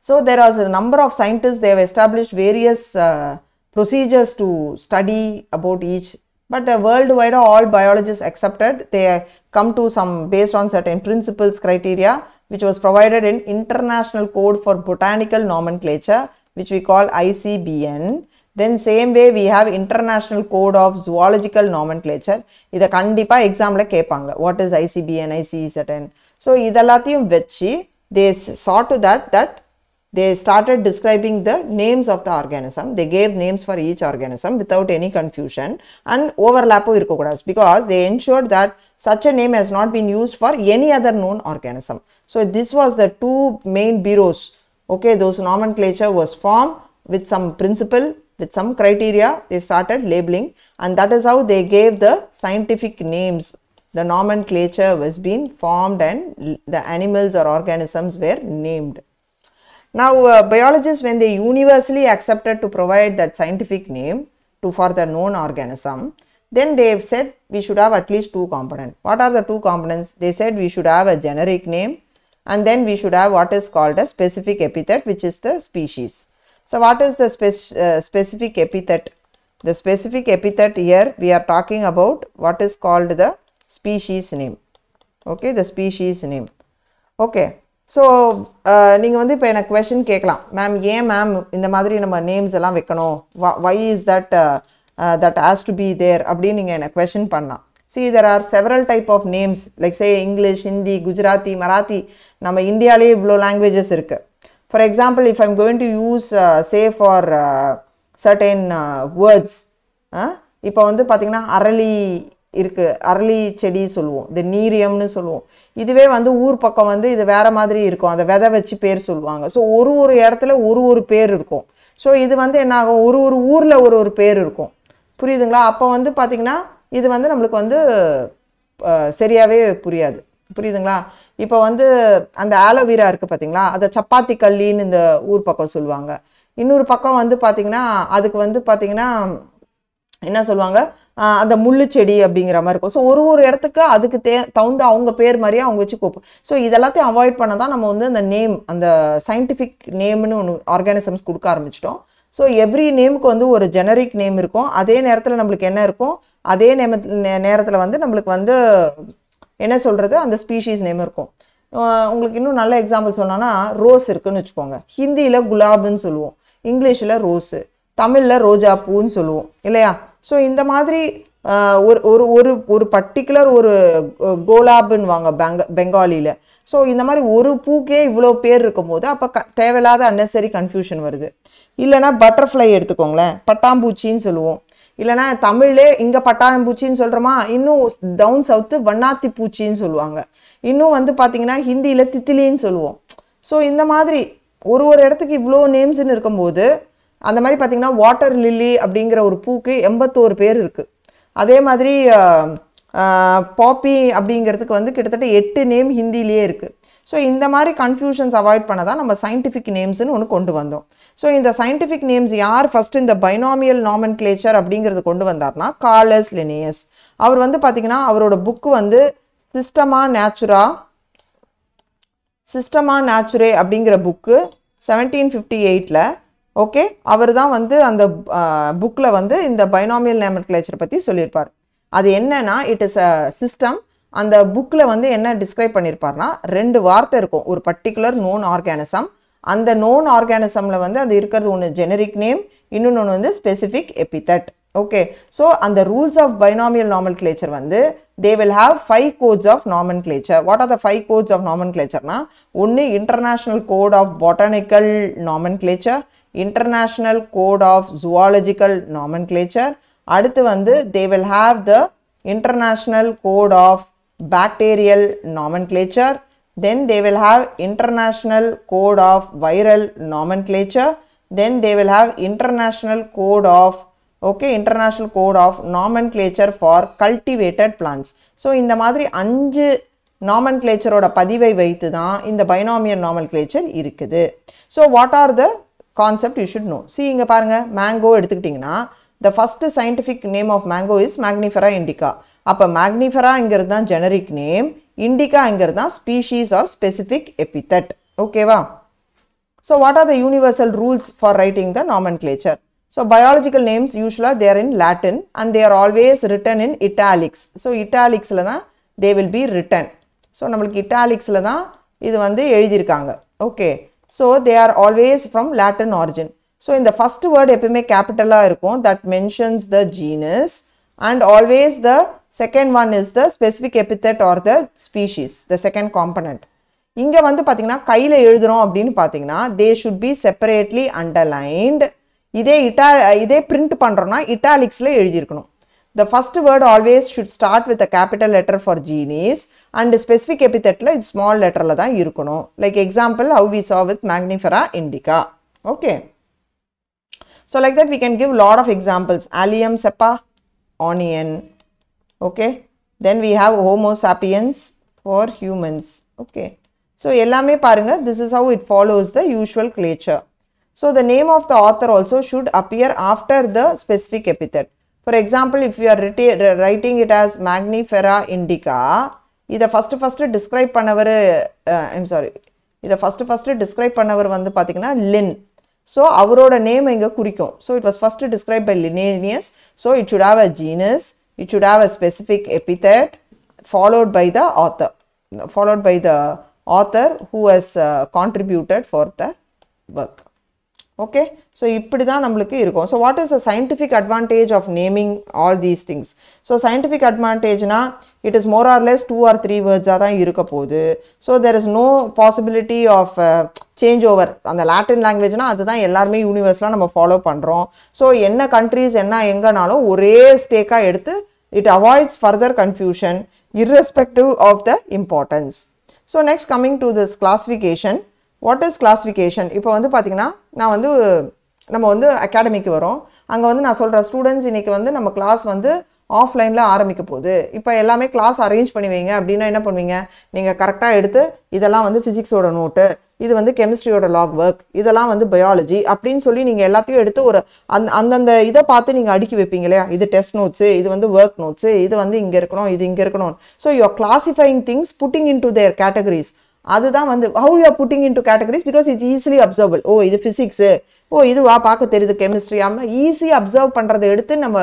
So there was a number of scientists they have established various uh, procedures to study about each but uh, worldwide, all biologists accepted. They come to some based on certain principles criteria, which was provided in International Code for Botanical Nomenclature, which we call ICBN. Then Code of Zoological Nomenclature. Have international code of zoological nomenclature இதை கண்டிப்பாக எக்ஸாமில் கேட்பாங்க what is ICBN ICZN so இதெல்லாத்தையும் வச்சு They saw to that that they started describing the names of the organism. They gave names for each organism without any confusion and overlap because they ensured that such a name has not been used for any other known organism. So, this was the two main bureaus. Okay, those nomenclature was formed with some principle, with some criteria, they started labeling and that is how they gave the scientific names the nomenclature was being formed and the animals or organisms were named. Now, uh, biologists, when they universally accepted to provide that scientific name to for the known organism, then they have said we should have at least two components. What are the two components? They said we should have a generic name and then we should have what is called a specific epithet which is the species. So, what is the uh, specific epithet? The specific epithet here we are talking about what is called the species name. Okay, the species name. Okay, so uh, நீங்கள் வந்து இப்போ எனக்கு question கேட்கலாம் ma'am ஏன் ma'am இந்த மாதிரி நம்ம names எல்லாம் வைக்கணும் வ why is that that has to be there அப்படின்னு நீங்கள் எனக்கு கொஷின் பண்ணலாம் see there are several type of names like say English Hindi Gujarati Marathi நம்ம இந்தியாவிலே இவ்வளோ லாங்குவேஜஸ் இருக்குது for example if I'm going to use say for certain words இப்போ வந்து பார்த்திங்கன்னா அரளி இருக்குது அரளி செடி சொல்லுவோம் இந்த நீரியம்னு சொல்லுவோம் இதுவே வந்து ஊர் பக்கம் வந்து இது வேறு மாதிரி இருக்கும் அதை விதை வச்சு பேர் சொல்லுவாங்க ஸோ ஒரு ஒரு இடத்துல ஒரு ஒரு பேர் இருக்கும் ஸோ இது வந்து என்னாகும் ஒரு ஒரு ஊரில் ஒரு ஒரு பேர் இருக்கும் புரியுதுங்களா அப்போ வந்து பார்த்திங்கன்னா இது வந்து நம்மளுக்கு வந்து சரியாகவே புரியாது புரியுதுங்களா இப்போ வந்து அந்த ஆலோவீரா இருக்குது பார்த்திங்களா அதை சப்பாத்தி கல்லின்னு இந்த ஊர் பக்கம் சொல்லுவாங்க இன்னொரு பக்கம் வந்து பார்த்திங்கன்னா அதுக்கு வந்து பார்த்திங்கன்னா என்ன சொல்லுவாங்க அந்த முள்ளு செடி அப்படிங்கிற மாதிரி இருக்கும் ஸோ ஒரு ஒரு இடத்துக்கு அதுக்கு தே தகுந்த அவங்க பேர் மாதிரியே அவங்க வச்சு கூப்பிடும் ஸோ இதெல்லாத்தையும் அவாய்ட் பண்ண தான் நம்ம வந்து அந்த நேம் அந்த சயின்டிஃபிக் நேம்னு ஒன்று ஆர்கானிசம்ஸ் கொடுக்க ஆரம்பிச்சிட்டோம் ஸோ எவ்ரி நேமுக்கு வந்து ஒரு ஜெனரிக் நேம் இருக்கும் அதே நேரத்தில் நம்மளுக்கு என்ன இருக்கும் அதே நேம நேரத்தில் வந்து நம்மளுக்கு வந்து என்ன சொல்கிறது அந்த ஸ்பீஷீஸ் நேம் இருக்கும் உங்களுக்கு இன்னும் நல்ல எக்ஸாம்பிள் சொன்னோன்னா ரோஸ் இருக்குன்னு வச்சுக்கோங்க ஹிந்தியில் குலாபுன்னு சொல்லுவோம் இங்கிலீஷில் ரோஸு தமிழில் ரோஜா பூன்னு சொல்லுவோம் இல்லையா ஸோ இந்த மாதிரி ஒரு ஒரு ஒரு ஒரு பர்டிகுலர் ஒரு கோலாபுன்னுவாங்க பெங்க பெங்காலியில் ஸோ இந்த மாதிரி ஒரு பூக்கே இவ்வளோ பேர் இருக்கும்போது அப்போ க தேவையில்லாத அன்னெசரி கன்ஃபியூஷன் வருது இல்லைனா பட்டர்ஃப்ளை எடுத்துக்கோங்களேன் பட்டாம்பூச்சின்னு சொல்லுவோம் இல்லைனா தமிழ்லே இங்கே பட்டாம்பூச்சின்னு சொல்கிறோமா இன்னும் டவுன் சவுத்து வண்ணாத்தி பூச்சின்னு சொல்லுவாங்க இன்னும் வந்து பார்த்தீங்கன்னா ஹிந்தியில் தித்திலின்னு சொல்லுவோம் ஸோ இந்த மாதிரி ஒரு ஒரு இடத்துக்கு இவ்வளோ நேம்ஸ்ன்னு இருக்கும்போது அந்த மாதிரி பார்த்திங்கன்னா வாட்டர் லில்லி அப்படிங்கிற ஒரு பூக்கு எண்பத்தோரு பேர் இருக்குது அதே மாதிரி பாப்பி அப்படிங்கிறதுக்கு வந்து கிட்டத்தட்ட எட்டு நேம் ஹிந்திலேயே இருக்குது ஸோ இந்த மாதிரி கன்ஃபியூஷன்ஸ் அவாய்ட் பண்ண தான் நம்ம சயின்டிஃபிக் நேம்ஸ்னு ஒன்று கொண்டு வந்தோம் ஸோ இந்த சயின்டிஃபிக் நேம்ஸ் யார் ஃபஸ்ட்டு இந்த பைனாமியல் நாமன் கிளேச்சர் அப்படிங்கிறது கொண்டு வந்தார்னா கார்லஸ் லினியஸ் அவர் வந்து பார்த்திங்கன்னா அவரோட புக்கு வந்து சிஸ்டமா நேச்சுரா சிஸ்டமா நேச்சுரே அப்படிங்கிற புக்கு செவன்டீன் ஃபிஃப்டி எயிட்டில் ஓகே அவர் தான் வந்து அந்த புக்கில் வந்து இந்த பைனாமியல் நேமக்லேச்சர் பற்றி சொல்லியிருப்பார் அது என்னன்னா இட் இஸ் அ சிஸ்டம் அந்த புக்கில் வந்து என்ன டிஸ்கிரைப் பண்ணியிருப்பார்னா ரெண்டு வார்த்தை இருக்கும் ஒரு பர்டிகுலர் நோன் ஆர்கானிசம் அந்த நோன் ஆர்கானிசமில் வந்து அது இருக்கிறது ஒன்று ஜெனரிக் நேம் இன்னொன்று ஒன்று வந்து ஸ்பெசிஃபிக் எபிதட் ஓகே ஸோ அந்த rules of binomial nomenclature வந்து they will have five codes of nomenclature what are the five codes of நாமன் கிளேச்சர்னா ஒன்று international code of botanical nomenclature International Code of Zoological Nomenclature. அடுத்து வந்து they will have the International Code of Bacterial Nomenclature. Then they will have International Code of Viral Nomenclature. Then they will have International Code of okay international code of nomenclature for cultivated plants so in the madri anj nomenclature oda padivai vaitu in the binomial nomenclature irukudu so what are the concept you should know see இங்கே பாருங்கள் mango எடுத்துக்கிட்டிங்கன்னா the first scientific name of mango is Mangifera indica அப்போ மேக்னிஃபெராங்கிறது தான் generic name இண்டிகாங்கிறது தான் species or specific epithet ஓகேவா so what are the universal rules for writing the nomenclature so biological names யூஸ்வலாக they're in Latin and they're always written in italics so இட்டாலிக்ஸில் தான் they will be written so நம்மளுக்கு இட்டாலிக்ஸில் தான் இது வந்து எழுதியிருக்காங்க okay So they are always from Latin origin. So in the first word எப்பயுமே கேபிட்டலாக இருக்கும் that mentions the genus and always the second one is the specific epithet or the species, the second component. இங்கே வந்து பார்த்தீங்கன்னா கையில் எழுதுகிறோம் அப்படின்னு பார்த்தீங்கன்னா they should be separately underlined இதே இட்டா இதே பிரிண்ட் பண்ணுறோன்னா இட்டாலிக்ஸில் எழுதியிருக்கணும் The first word always should start with a capital letter for genies and specific epithet இது small letterல தான் இருக்கணும் like example how we saw with magnifera indica okay so like that we can give lot of examples allium sepa onion okay then we have homo sapiens for humans okay so எல்லாமே பாருங்க this is how it follows the usual clature so the name of the author also should appear after the specific epithet for example if you are ரிட்டி writing it as Mangifera indica இதை first first describe பண்ணவர் I'm sorry இதை first first describe பண்ணவர் வந்து பார்த்திங்கன்னா Linn so அவரோட name இங்கே குறிக்கும் so it was first describe by Linnaeus so it should have a genus it should have a specific epithet followed by the author followed by the author who has contributed for the work okay so இப்படி தான் நம்மளுக்கு இருக்கும் so what is a scientific advantage of naming all these things so சயின்டிஃபிக் அட்வான்டேஜ்னா it is more or less two or three வேர்ட்ஸாக தான் இருக்க போகுது so there is no possibility of change over அந்த லாட்டின் லாங்குவேஜ்னால் அதுதான் எல்லாருமே யூனிவர்ஸ்லாம் நம்ம ஃபாலோ பண்ணுறோம் ஸோ என்ன கண்ட்ரீஸ் என்ன எங்கேனாலும் ஒரே ஸ்டேக்காக எடுத்து it avoids further confusion irrespective of the importance so next coming to this classification what is classification இப்போ வந்து பார்த்திங்கன்னா நான் வந்து நம்ம வந்து அகாடமிக்கு வரோம் அங்கே வந்து நான் சொல்கிற ஸ்டூடெண்ட்ஸ் இன்றைக்கி வந்து நம்ம கிளாஸ் வந்து ஆஃப்லைனில் ஆரம்பிக்க போகுது இப்போ எல்லாமே கிளாஸ் அரேஞ்ச் பண்ணி வைங்க அப்படின்னா என்ன பண்ணுவீங்க நீங்கள் கரெக்டாக எடுத்து இதெல்லாம் வந்து ஃபிசிக்ஸோட நோட்டு இது வந்து கெமிஸ்ட்ரியோட லாக் ஒர்க் இதெல்லாம் வந்து பயாலஜி அப்படின்னு சொல்லி நீங்கள் எல்லாத்தையும் எடுத்து ஒரு அந்த அந்தந்த இதை பார்த்து நீங்கள் அடுக்கி வைப்பீங்க இல்லையா இது டெஸ்ட் நோட்ஸு இது வந்து ஒர்க் நோட்ஸு இது வந்து இங்கே இருக்கணும் இது இங்கே இருக்கணும் so you're classifying things putting in to their categories அதுதான் வந்து how you are putting in to categories because it's easily observable ஓ இது ஃபிசிக்ஸு ஓ இதுவா பார்க்க தெரியுது கெமிஸ்ட்ரி ஆமாம் ஈஸியாக அப்சர்வ் பண்ணுறதை எடுத்து நம்ம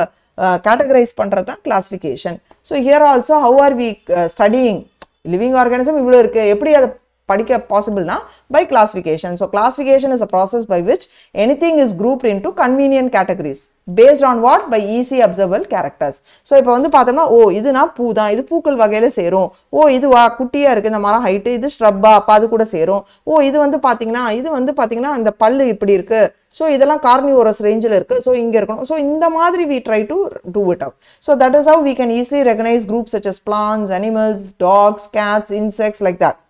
கேட்டகரைஸ் பண்ணுறது தான் classification so here also how are we studying living organism இவ்வளோ இருக்குது எப்படி அதை படிக்க பாசிபிள்னா by classification so classification is a process by which anything is group in to convenient categories based on what by easy observable characters so இப்போ வந்து பார்த்தோம்னா ஓ இதுனா பூ தான் இது பூக்கள் வகையில் சேரும் ஓ இது வா குட்டியாக இருக்குது இந்த மரம் ஹைட்டு இது ஸ்ட்ரப்பா அப்போ அது கூட சேரும் ஓ இது வந்து பார்த்தீங்கன்னா இது வந்து பார்த்தீங்கன்னா அந்த பல்லு இப்படி இருக்குது ஸோ இதெல்லாம் கார்னிவோரஸ் ரேஞ்சில் இருக்குது ஸோ இங்கே இருக்கணும் ஸோ இந்த மாதிரி we try to do it up so that is how we can easily recognise group such as plants animals dogs cats insects like that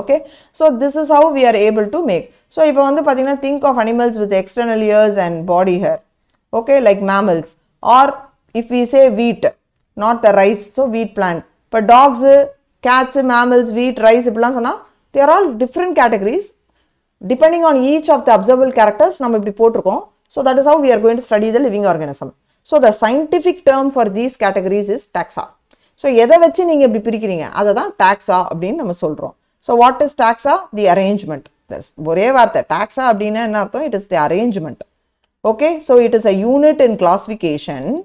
okay so this is how we are able to make so இப்போ வந்து பார்த்தீங்கன்னா think of animals with external ears and body hair okay like mammals or if we say wheat not the rice so wheat plant இப்போ dogs cats mammals வீட் rice இப்படிலாம் சொன்னால் they're all different categories depending on each of the observable characters நம்ம இப்படி போட்டிருக்கோம் so that is how we are going to study the living organism so the scientific term for these categories is taxa so எதை வச்சு நீங்கள் இப்படி பிரிக்கிறீங்க அதை தான் டாக்ஸா அப்படின்னு நம்ம சொல்கிறோம் So what is taxa? The arrangement. That's taxa it is the arrangement. Okay, so it is a unit in classification.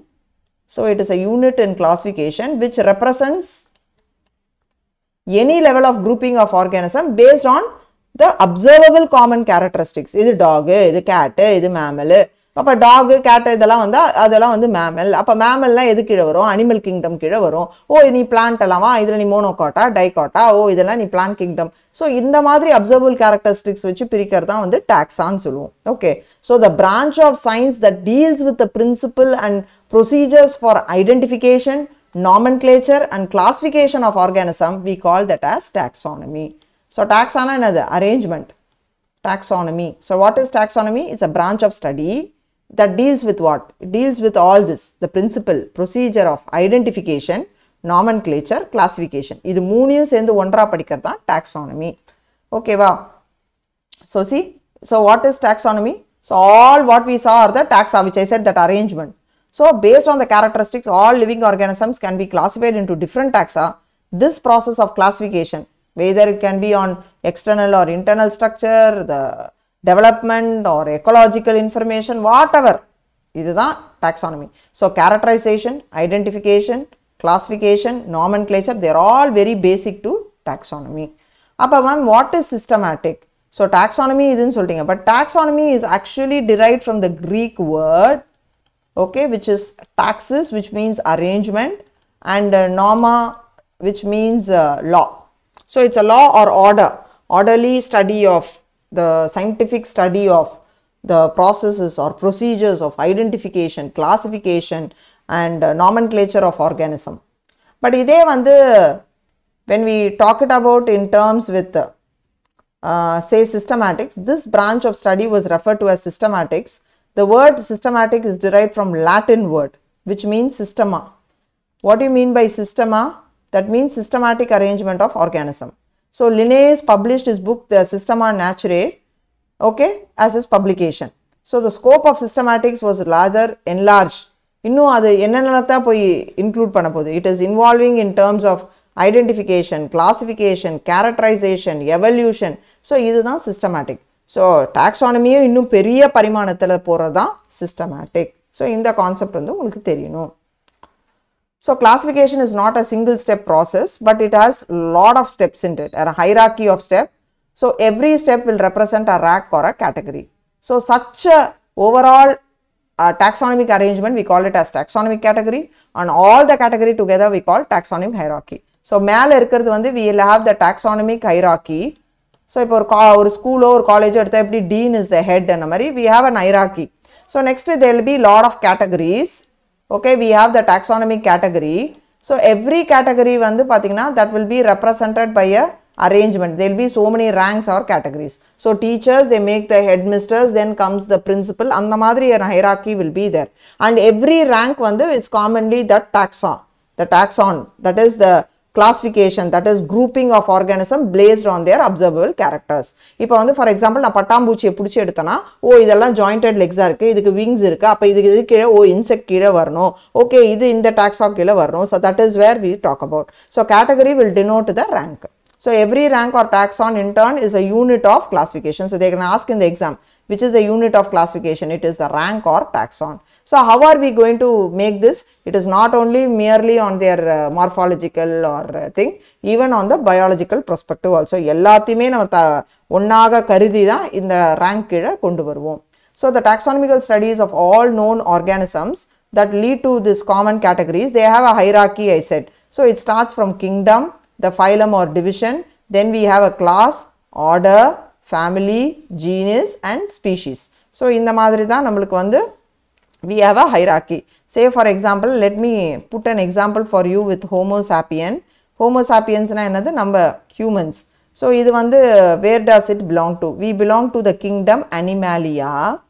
So it is a unit in classification which represents any level of grouping of organism based on the observable common characteristics. Is it dog, is it cat, is it mammal? அப்போ dog cat இதெல்லாம் வந்து அதெல்லாம் வந்து mammal அப்போ மேமல்லாம் எது கீழே வரும் animal kingdom கீழே வரும் ஓ நீ பிளான்ட் எல்லாம் வா இதில் நீ மோனோகாட்டா டைகாட்டா ஓ இதெல்லாம் நீ பிளான் கிங்டம் ஸோ இந்த மாதிரி அப்சர்வபிள் கேரக்டரிஸ்டிக்ஸ் வச்சு பிரிக்கிறது தான் வந்து டாக்ஸான்னு சொல்லுவோம் okay so the branch of science that deals with the principle and procedures for identification nomenclature and classification of organism we call that as taxonomy so taxa என்னது arrangement taxonomy. So what is taxonomy? It's a branch of study that deals with what? It deals with all this, the principle, procedure of identification, nomenclature, classification. இது மூணையும் சேர்ந்து ஒன்றா படிக்கிறது தான் taxonomy. wow. so see, so what is taxonomy? So all what we saw are the taxa which I said that arrangement. So based on the characteristics, all living organisms can be classified into different taxa. This process of classification, whether it can be on external or internal structure, the development or ecological information, whatever. This is the taxonomy. So, characterization, identification, classification, nomenclature, they are all very basic to taxonomy. Then, what is systematic? So, taxonomy is in solting. But, taxonomy is actually derived from the Greek word, okay, which is taxis, which means arrangement, and uh, norma, which means uh, law. So, it is a law or order, orderly study of the scientific study of the processes or procedures of identification, classification and uh, nomenclature of organism. But இதே when we talk it about in terms with uh, say systematics, this branch of study was referred to as systematics. The word systematic is derived from Latin word which means systema. What do you mean by systema? That means systematic arrangement of organism. So Linnaeus published his book The Systema Naturae okay as his publication. So the scope of systematics was rather enlarged. இன்னும் அது என்னென்னலாம் தான் போய் include பண்ண போகுது it is involving in terms of identification classification characterization evolution so இதுதான் systematic so டாக்ஸானமியும் இன்னும் பெரிய பரிமாணத்தில் போகிறது தான் சிஸ்டமேட்டிக் ஸோ இந்த கான்செப்ட் வந்து உங்களுக்கு தெரியணும் So classification is not a single step process, but it has lot of steps in it a hierarchy of step. So every step will represent a rack or a category. So such a overall uh, taxonomic arrangement, we call it as taxonomic category and all the category together we call taxonomic hierarchy. So மேலே இருக்கிறது வந்து we will have the taxonomic hierarchy. So இப்போ our school or college or காலேஜோ எடுத்தால் the dean is the head அந்த மாதிரி we have an hierarchy so there will be lot of categories okay we have the taxonomic category so every category வந்து பார்த்தீங்கன்னா that will be represented by a arrangement there will be so many ranks or categories so teachers they make the headmistress then comes the principal அந்த மாதிரி an hierarchy will be there and every rank வந்து is commonly that taxon the taxon that is the classification that is grouping of organism based on their observable characters ipo vandu for example na pattambuchi pudichi eduthana oh idella jointed legs a irukke idhukku wings irukku appo idhukku kida oh insect kida varano okay idu in the taxon kida varano so that is where we talk about so category will denote the rank so every rank or taxon in turn is a unit of classification so they can ask in the exam which is a unit of classification, it is the rank or taxon. So, how are we going to make this? It is not only merely on their uh, morphological or uh, thing, even on the biological perspective also. in the rank So, the taxonomical studies of all known organisms that lead to this common categories, they have a hierarchy I said. So, it starts from kingdom, the phylum or division, then we have a class, order, Family, genus, and species. So in the தான் நம்மளுக்கு we have a hierarchy. Say for example, let me put an example for you with Homo sapien. Homo na another number humans. So one the where does it belong to? We belong to the kingdom Animalia.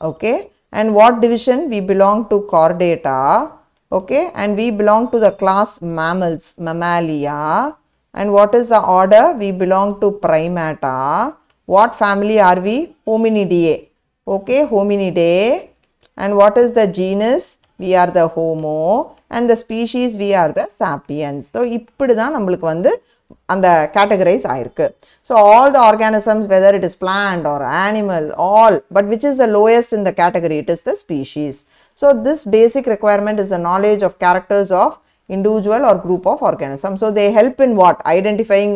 Okay. And what division? We belong to Chordata. Okay. And we belong to the class mammals, Mammalia. And what is the order? We belong to Primata. What family are we? Hominidae. Okay, Hominidae. And what is the genus? We are the Homo. And the species, we are the Sapiens. So, இப்படிதான் நம்மளுக்கு வந்து அந்த categorize ஆயிருக்கு so all the organisms whether it is plant or animal all but which is the lowest in the category it is the species so this basic requirement is the knowledge of characters of individual or group of organisms so they help in what identifying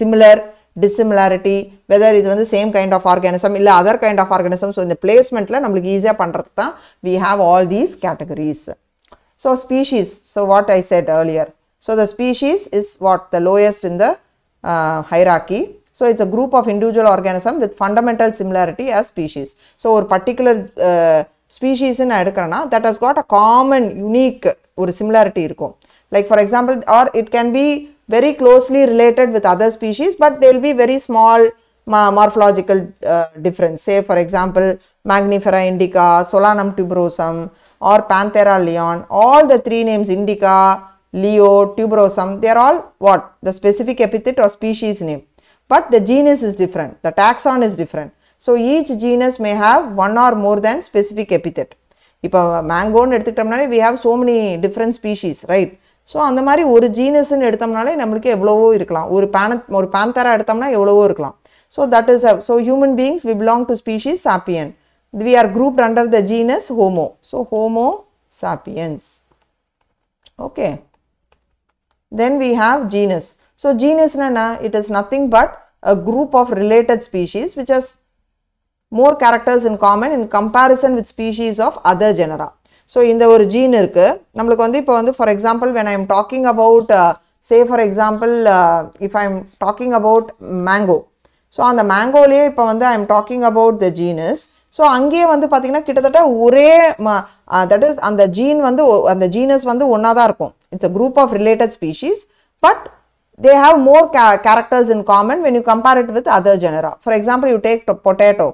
similar dissimilarity whether இது வந்து same kind of organism இல்லை other kind of organism so இந்த பிளேஸ்மெண்ட்டில் நம்மளுக்கு ஈஸியாக பண்ணுறது தான் we have all these categories so species so what I said earlier so the species is what the lowest in the hierarchy so it's a group of individual organism with fundamental similarity as species so ஒரு particular ஸ்பீஷீஸ்ன்னு uh, நான் எடுக்கிறேன்னா that has got a common unique ஒரு similarity இருக்கும் like for example or it can be very closely related with other species but there will be very small morphological uh, difference. Say for example, Magnifera indica, Solanum tuberosum or Panthera leon, all the three names indica, leo, tuberosum, they are all what? The specific epithet or species name. But the genus is different, the taxon is different. So each genus may have one or more than specific epithet. இப்போ மேங்கோன்னு எடுத்துக்கிட்டோம்னாலே we have so many different species, right? So அந்த மாதிரி ஒரு ஜீனஸ்ன்னு எடுத்தோம்னாலே நம்மளுக்கு எவ்வளவோ இருக்கலாம் ஒரு பேன ஒரு பேந்தரா எடுத்தோம்னா எவ்வளவோ இருக்கலாம் so that is so human beings we belong to species sapien we are grouped under the genus Homo so Homo sapiens okay then we have genus so ஜீனஸ்னா it is nothing but a group of related species which has more characters in common in comparison with species of other genera. So இந்த ஒரு gene இருக்குது நம்மளுக்கு வந்து இப்போ வந்து for example when I am talking about say for example if I am talking about mango so அந்த மேங்கோலேயே இப்போ வந்து I am talking about the genus so அங்கேயே வந்து பார்த்திங்கன்னா கிட்டத்தட்ட ஒரே தட் இஸ் uh, அந்த ஜீன் வந்து அந்த ஜீனஸ் வந்து ஒன்றா தான் இருக்கும் it's a group of related species but they have more கே characters in common when you compare it with other genera for example you take potato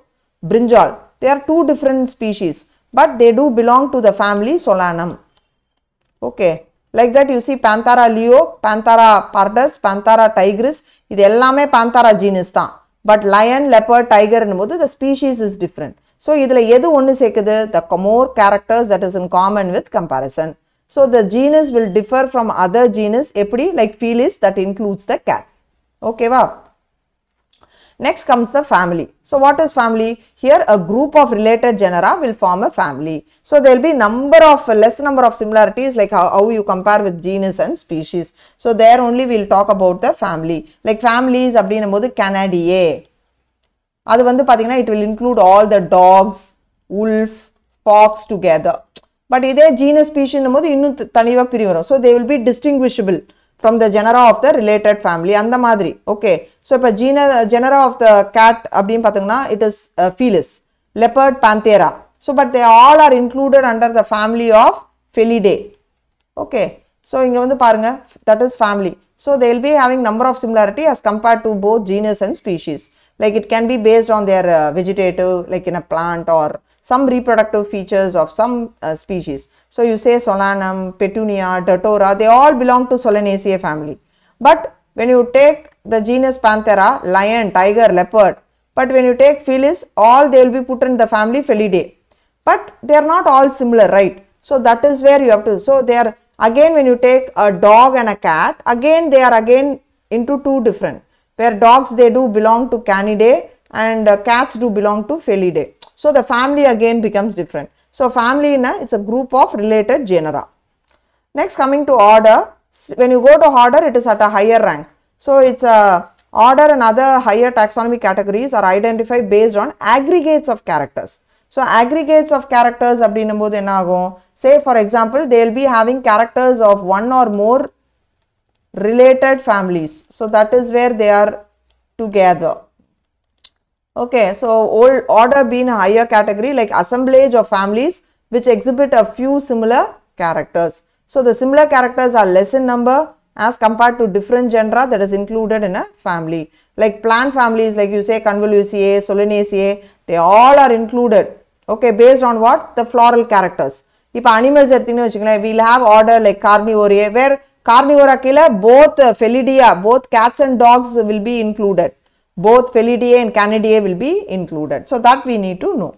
brinjal they are two different species but they do belong to the family Solanum. Okay. Like that you see Panthera leo, Panthera pardus, Panthera tigris, இது எல்லாமே Panthera genus தான். But lion, leopard, tiger என்னும்போது the species is different. So இதில் எது ஒன்று the more characters that is in common with comparison. So the genus will differ from other genus like Felis that includes the cats. Okay Wow. Next comes the family. So what is family? Here a group of related genera will form a family. So there will be number of less number of similarities like how, how you compare with genus and species. So there only we will talk about the family. Like families அப்படின்னும் போது கனடியே அது வந்து பார்த்தீங்கன்னா it will include all the dogs wolf fox together but இதே genus ஸ்பீஷின்னும் போது இன்னும் தனியாக பிரிவரும் so they will be distinguishable from the genera of the related family அந்த மாதிரி ஓகே ஸோ இப்போ ஜீன ஜெனரா ஆஃப் த கேட் அப்படின்னு பார்த்தீங்கன்னா it is Felis leopard Panthera so but they all are included under the family of Felidae okay so இங்கே வந்து பாருங்கள் that is family so they'll be having number of similarity as compared to both genus and species like it can be based on their vegetative like in a plant or some reproductive features of some species so you say Solanum Petunia Datura they all belong to Solanaceae family but When you take the genus Panthera, lion, tiger, leopard, but when you take Felis, all they will be put in the family Felidae. But they are not all similar, right? So that is where you have to. So they are again when you take a dog and a cat, again they are again into two different. Where dogs they do belong to Canidae and uh, cats do belong to Felidae. So the family again becomes different. So family in a, it's a group of related genera. Next coming to order, when you go to order it is at a higher rank so it's a order and other higher taxonomy categories are identified based on aggregates of characters so aggregates of characters அப்படின்னும் say for example they will be having characters of one or more related families so that is where they are together okay so old order being a higher category like assemblage of families which exhibit a few similar characters so the similar characters are less in number as compared to different genera that is included in a family. Like plant families like you say Convolvulaceae, Solanaceae, they all are included. Okay, based on what? The floral characters. If animals are we will have order like carnivore where carnivora killer both felidia, both cats and dogs will be included. Both felidia and canidae will be included. So that we need to know.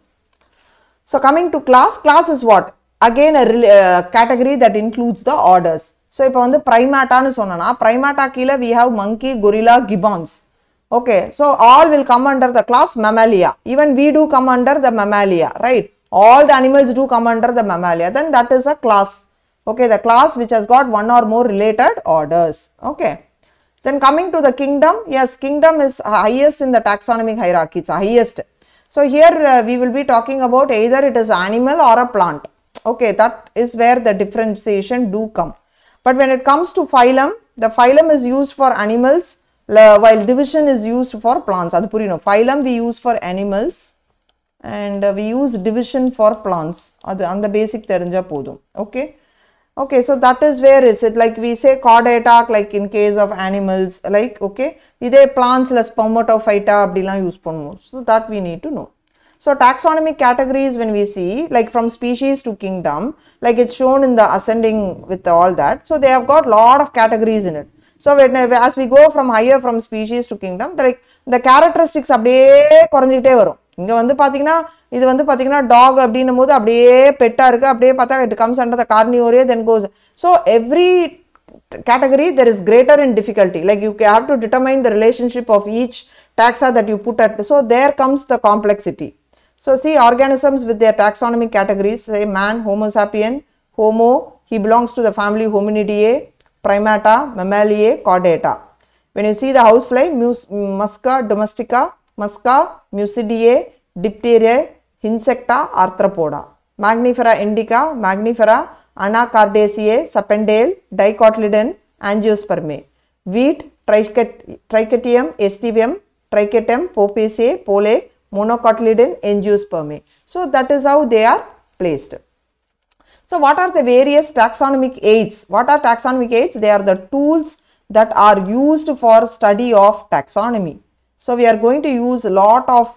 So coming to class, class is what? again a uh, category that includes the orders So, so இப்போ வந்து ப்ரைமேட்டான்னு சொன்னோன்னா ப்ரைமேட்டா கீழே we have monkey, gorilla, gibbons. Okay. So, all will come under the class Mammalia. Even we do come under the Mammalia, right? all the animals do come under the mammalia then that is a class okay the class which has got one or more related orders okay then coming to the kingdom yes kingdom is highest in the taxonomic hierarchy it's highest so here uh, we will be talking about either it is animal or a plant okay that is where the differentiation do come. But when it comes to phylum, the phylum is used for animals while division is used for plants. அது புரியணும் phylum we use for animals and uh, we use division for plants. and the basic தெரிஞ்சா போதும் okay. Okay, so that is where is it like we say chordata like in case of animals like okay, இதே plants ல spermatophyta abdila use பண்ணுவோம். So that we need to know. So taxonomic categories when we see like from species to kingdom like it's shown in the ascending with all that. So they have got lot of categories in it. So when, as we go from higher from species to kingdom the, like the characteristics அப்படியே குறைஞ்சிக்கிட்டே வரும் இங்கே வந்து பார்த்தீங்கன்னா இது வந்து பார்த்தீங்கன்னா talk dog போது அப்படியே பெட்டாக இருக்குது அப்படியே பார்த்தா இட் கம்ஸ் அண்டர் த கார்னி ஒரே then goes so category there is greater in difficulty like you have to determine the relationship of each taxa that you put at so there comes the complexity so see organisms with their taxonomic categories say man, Homo sapien, Homo, he belongs to the family Hominidae, Primata, Mammalia, Chordata. When you see the housefly, Musca domestica, Musca Musidae, Diptera, Insecta, Arthropoda, Magnifera indica, Magnifera, Anacardaceae, Sapendale, Dicotyledon, Angiospermae, Wheat, Trichetium, Estivium, Trichetum, Popaceae, Pole, monocotyledon angiospermae. So that is how they are placed. So what are the various taxonomic aids? What are taxonomic aids? They are the tools that are used for study of taxonomy. So we are going to use a lot of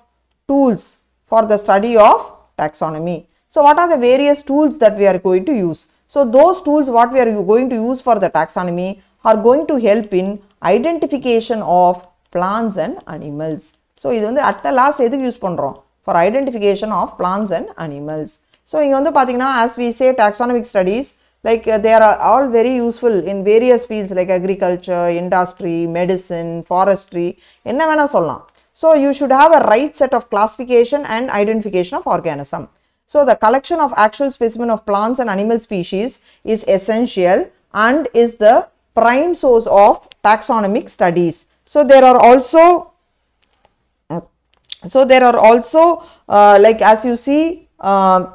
tools for the study of taxonomy. So what are the various tools that we are going to use? So those tools what we are going to use for the taxonomy are going to help in identification of plants and animals. So, even is at the last use for identification of plants and animals. So, even the as we say taxonomic studies, like they are all very useful in various fields like agriculture, industry, medicine, forestry. solla. So, you should have a right set of classification and identification of organism. So, the collection of actual specimen of plants and animal species is essential and is the prime source of taxonomic studies. So, there are also so there are also uh, like as you see uh,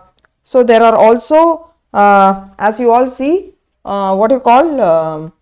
so there are also uh, as you all see uh, what you call um,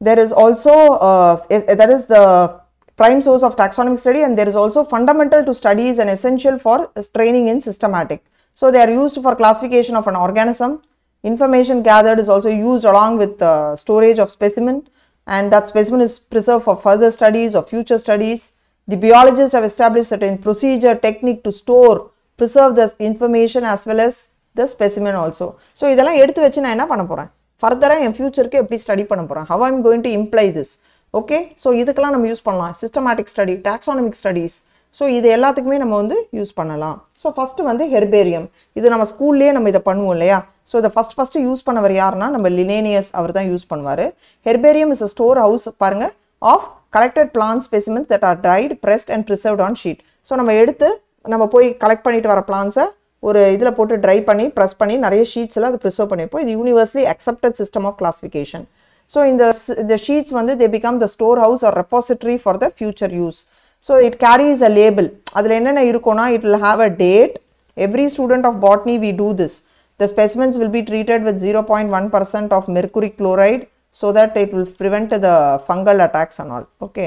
there is also uh, is, that is the prime source of taxonomic study and there is also fundamental to studies and essential for training in systematic so they are used for classification of an organism information gathered is also used along with storage of specimen and that specimen is preserved for further studies or future studies The biologists have established certain procedure, technique to store, preserve the information as well as the specimen also so இதெல்லாம் எடுத்து வச்சு நான் என்ன பண்ண போகிறேன் ஃபர்தராக என் ஃபியூச்சருக்கு எப்படி study பண்ண போகிறேன் how I'm going to imply this okay so இதுக்கெல்லாம் நம்ம யூஸ் பண்ணலாம் systematic study taxonomic studies so இது எல்லாத்துக்குமே நம்ம வந்து யூஸ் பண்ணலாம் ஸோ ஃபஸ்ட்டு வந்து ஹெர்பேரியம் இது நம்ம ஸ்கூல்லேயே நம்ம இதை பண்ணுவோம் இல்லையா ஸோ இதை ஃபஸ்ட் ஃபஸ்ட்டு யூஸ் பண்ணவர் யாருன்னா நம்ம லினேனியஸ் அவர் தான் யூஸ் பண்ணுவார் herbarium is a store house பாருங்கள் of collected plants specimens that are dried pressed and preserved on sheet so நம்ம எடுத்து நம்ம போய் கலெக்ட் பண்ணிட்டு வர பிளான்ஸை ஒரு இதில் போட்டு ட்ரை பண்ணி ப்ரெஸ் பண்ணி நிறைய ஷீட்ஸில் அதை ப்ரிசர்வ் பண்ணிப்போம் இது universally accepted system of classification so இந்த இந்த ஷீட்ஸ் வந்து they become the store house or repository for the future use so it carries a label அதில் என்னென்ன இருக்கும்னா it will have a date every student of botany we do this the specimens will be treated with zero point one percent of mercury chloride so that it will prevent the fungal attacks and all okay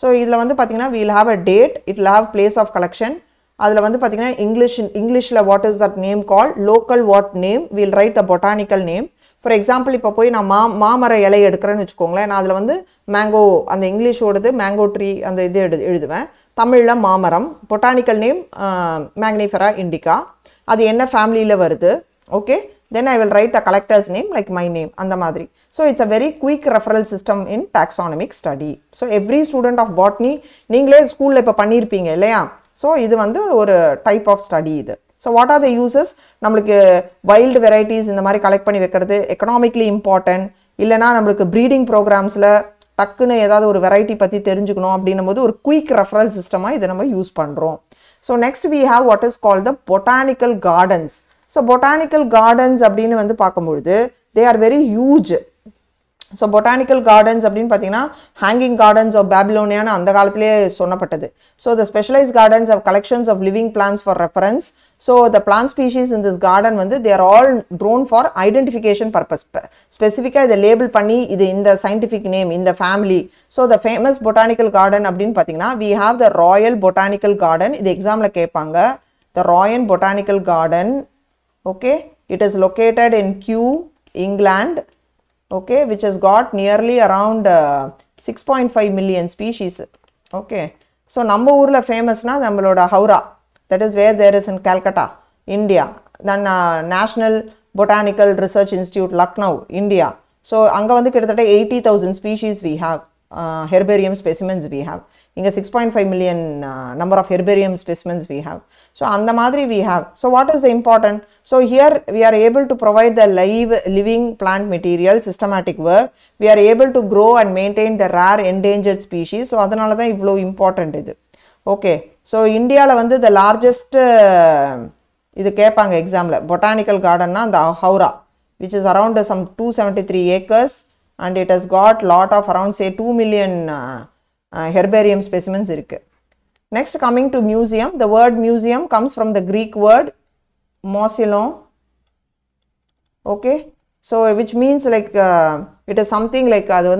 so இதில் வந்து பார்த்திங்கன்னா we'll have a date it have place of collection அதில் வந்து பார்த்திங்கன்னா English இங்கிலீஷில் what is that name call local what name we'll write the botanical name for example இப்போ போய் நான் மா மாமர இலை எடுக்கிறேன்னு வச்சுக்கோங்களேன் நான் அதில் வந்து மேங்கோ அந்த இங்கிலீஷோடது மேங்கோ ட்ரீ அந்த இது எழு எழுதுவேன் தமிழில் மாமரம் பொட்டானிக்கல் நேம் மேக்னிஃபெரா இண்டிகா அது என்ன ஃபேமிலியில் வருது okay then I will write a collectors name like my name அந்த மாதிரி so it's a very quick referral system in taxonomic study so every student of botany நீங்களே ஸ்கூலில் இப்போ பண்ணியிருப்பீங்க இல்லையா ஸோ இது வந்து ஒரு டைப் ஆஃப் ஸ்டடி இது so what are the uses நம்மளுக்கு வைல்டு வெரைட்டிஸ் இந்த மாதிரி கலெக்ட் பண்ணி வைக்கிறது எக்கனாமிக்லி இம்பார்ட்டன்ட் இல்லைனா நம்மளுக்கு ப்ரீடிங் ப்ரோக்ராம்ஸில் டக்குன்னு ஏதாவது ஒரு வெரைட்டி பற்றி தெரிஞ்சுக்கணும் அப்படின்னும் போது ஒரு குயிக் ரெஃபரல் சிஸ்டமாக இதை நம்ம யூஸ் பண்ணுறோம் so next we have what is call the botanical gardens so botanical gardens அப்படின்னு வந்து பார்க்கும்பொழுது they are very huge so botanical gardens அப்படின்னு பார்த்தீங்கன்னா ஹேங்கிங் கார்டன்ஸ் ஆஃப் பேபிலோனியான்னு அந்த காலத்திலே சொன்னப்பட்டது so the specialise gardens of collections of living plants for reference so the plant species in this garden வந்து there all grown for identification purpose ஸ்பெசிஃபிக்காக இதை label பண்ணி இது இந்த சயின்டிஃபிக் நேம் இந்த family so the famous botanical garden அப்படின்னு பார்த்தீங்கன்னா we have the royal botanical garden இது எக்ஸாமில் கேட்பாங்க the royal botanical garden okay it is located in q england okay which has got nearly around uh, 6.5 million species okay so namba urla famous na nammaloada haura that is where there is in calcutta india then uh, national botanical research institute lucknow india so anga vandu 80000 species we have uh, herbarium specimens we have in 6.5 million uh, number of herbarium specimens we have. So, and the madri we have. So, what is important? So, here we are able to provide the live living plant material systematic work. We are able to grow and maintain the rare endangered species. So, that is why important is Okay. So, India is the largest uh, exam. Botanical garden is the Ahura, which is around some 273 acres and it has got lot of around say 2 million uh, herbarium specimens இருக்கு next coming to museum the word museum comes from the greek word mausoleum okay so which means like uh, it is something like அது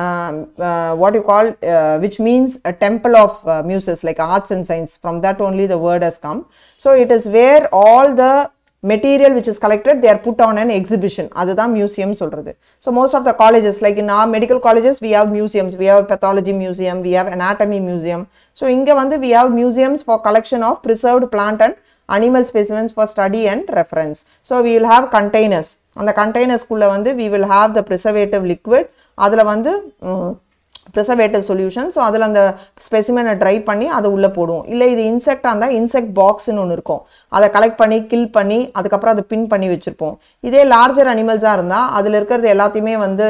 uh, uh, what you call uh, which means a temple of uh, muses like arts and science from that only the word has come so it is where all the material which is collected there put on an exhibition அதுதான் museum சொல்கிறது so most of the colleges like in ah medical colleges we have museums we have pathology museum we have anatomy museum so இங்கே வந்து we have museums for collection of preserved plant and animal specimens for study and reference so we will have containers அந்த கண்டெய்னர்ஸ்குள்ளே வந்து we will have the preservative liquid அதில் வந்து preservative solution so அதில் அந்த ஸ்பெசிமனை try பண்ணி அதை உள்ளே போடுவோம் இல்லை இது இன்செக்டாக இருந்தால் இன்செக்ட் பாக்ஸ்னு ஒன்று இருக்கும் அதை கலெக்ட் பண்ணி கில் பண்ணி அதுக்கப்புறம் அதை பின் பண்ணி வச்சுருப்போம் இதே லார்ஜர் அனிமல்ஸாக இருந்தால் அதில் இருக்கிறது எல்லாத்தையுமே வந்து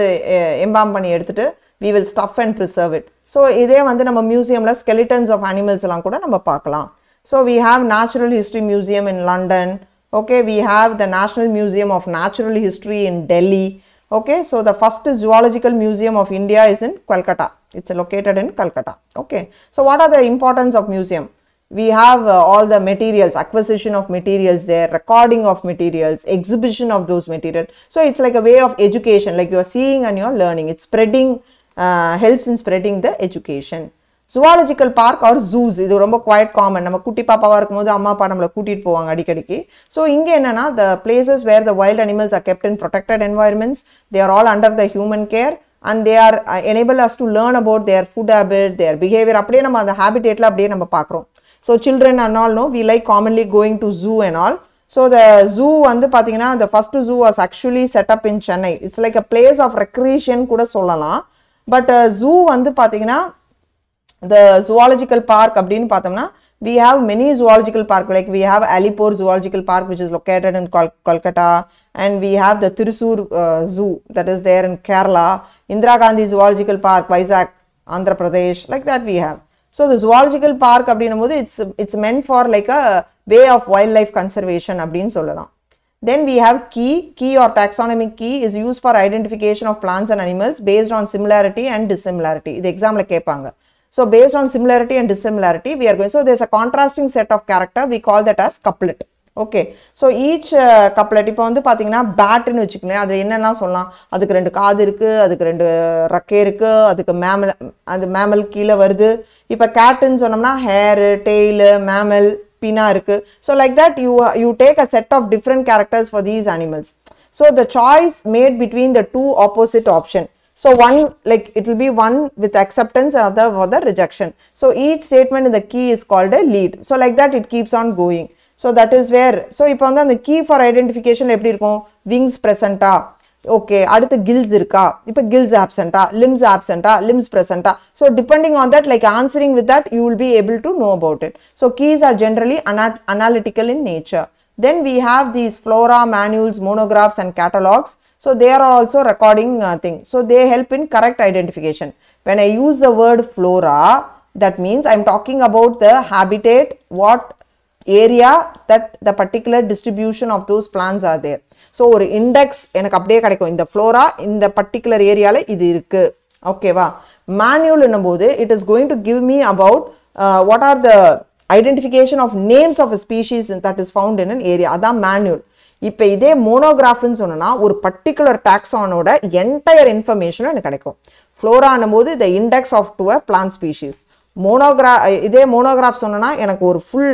எம்பாம் பண்ணி எடுத்துகிட்டு we will stuff and preserve it so இதே வந்து நம்ம மியூசியமில் ஸ்கெலிட்டன்ஸ் ஆஃப் அனிமல்ஸ் எல்லாம் கூட நம்ம பார்க்கலாம் so we have natural history museum in London okay we have the national museum of natural history in Delhi okay so the first zoological museum of india is in calcutta it's located in calcutta okay so what are the importance of museum we have uh, all the materials acquisition of materials there recording of materials exhibition of those materials so it's like a way of education like you're seeing and you're learning it's spreading uh, helps in spreading the education zoological park or zoos இது ரொம்ப quiet common நம்ம குட்டி பாப்பாவாக இருக்கும்போது அம்மா அப்பா நம்மளை கூட்டிகிட்டு போவாங்க அடிக்கடிக்கு ஸோ இங்கே என்னென்னா the places where the wild animals are kept in protected environments they are all under the human care and they are enable us to learn about their food habit their behaviour அப்படியே நம்ம அந்த ஹேபிடேட்டில் அப்படியே நம்ம பார்க்குறோம் so children and all know we like commonly going to zoo and all so the zoo வந்து பார்த்தீங்கன்னா the first zoo was actually set up in Chennai it's like a place of recreation கூட சொல்லலாம் பட் ஜூ uh, வந்து பார்த்தீங்கன்னா the zoological park அப்படின்னு பார்த்தோம்னா we have many zoological park like we have Alipore zoological park which is located in Kol Kolkata and we have the Thrissur uh, zoo that is there in Kerala Indira Gandhi zoological park Vizag Andhra Pradesh like that we have so the zoological park அப்படின்னும்போது it's it's meant for like a way of wildlife conservation அப்படின்னு solana. then we have key key or taxonomic key is used for identification of plants and animals based on similarity and dissimilarity இது எக்ஸாமில் panga. So based on similarity and dissimilarity, we are going. So there's a contrasting set of character. We call that as couplet. Okay. So each uh, couplet, if you want to bat in which one, that is what I said. That is two cards, that is two rakers, that is mammal, that is mammal killer. Word. If a cat in, so hair, tail, mammal, pinna. So like that, you you take a set of different characters for these animals. So the choice made between the two opposite options. So, one like it will be one with acceptance another other the rejection. So, each statement in the key is called a lead. So, like that it keeps on going. So, that is where. So, if on the key for identification, eppadhi irukkoum? Wings present okay aduthu gills irukka ipa gills absent limbs absent limbs present so depending on that like answering with that you will be able to know about it so keys are generally analytical in nature then we have these flora manuals monographs and catalogs so they are also recording uh, thing. So they help in correct identification. When I use the word flora, that means I am talking about the habitat, what area that the particular distribution of those plants are there. So or index in a update in the flora in the particular area. Okay, wow. manual in a it is going to give me about uh, what are the identification of names of a species that is found in an area. That manual. இப்போ இதே மோனோகிராஃப்னு சொன்னால் ஒரு particular டாக்ஸானோட entire இன்ஃபர்மேஷனும் எனக்கு கிடைக்கும் ஃப்ளோரானும் போது the index of to a plant species மோனோகிரா இதே மோனோகிராஃப் சொன்னால் எனக்கு ஒரு full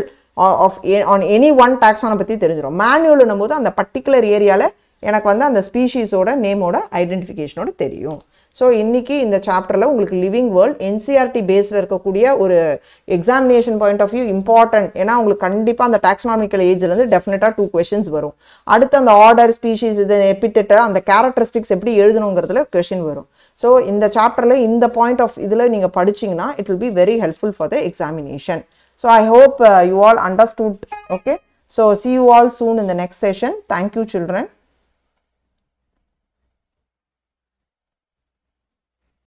of on any one டாக்ஸானை பற்றி தெரிஞ்சிடும் மேனுவல்னும் போது அந்த பர்டிகுலர் ஏரியாவில் எனக்கு வந்து அந்த ஸ்பீஷீஸோட நேமோட ஐடென்டிஃபிகேஷனோட தெரியும் ஸோ இன்றைக்கி இந்த சாப்டரில் உங்களுக்கு லிவிங் வேர்ல்ட் என்சிஆர்டி பேஸில் இருக்கக்கூடிய ஒரு examination point of view important ஏன்னா உங்களுக்கு கண்டிப்பாக அந்த டாக்ஸ்னாமிக்கல் ஏஜ்லேருந்து டெஃபினட்டாக டூ கொஷின்ஸ் வரும் அடுத்து அந்த ஆர்டர் ஸ்பீஷீஸ் இது எப்பிட்டர் அந்த கேரக்டரிஸ்டிக்ஸ் எப்படி எழுதணுங்கிறதுல கொஷின் வரும் ஸோ இந்த சாப்டரில் இந்த பாயிண்ட் ஆஃப் இதில் நீங்கள் படிச்சிங்கன்னா it will be very helpful for the examination so I hope you all understood okay so see you all soon இந்த நெக்ஸ்ட் செஷன் தேங்க்யூ சில்ட்ரன்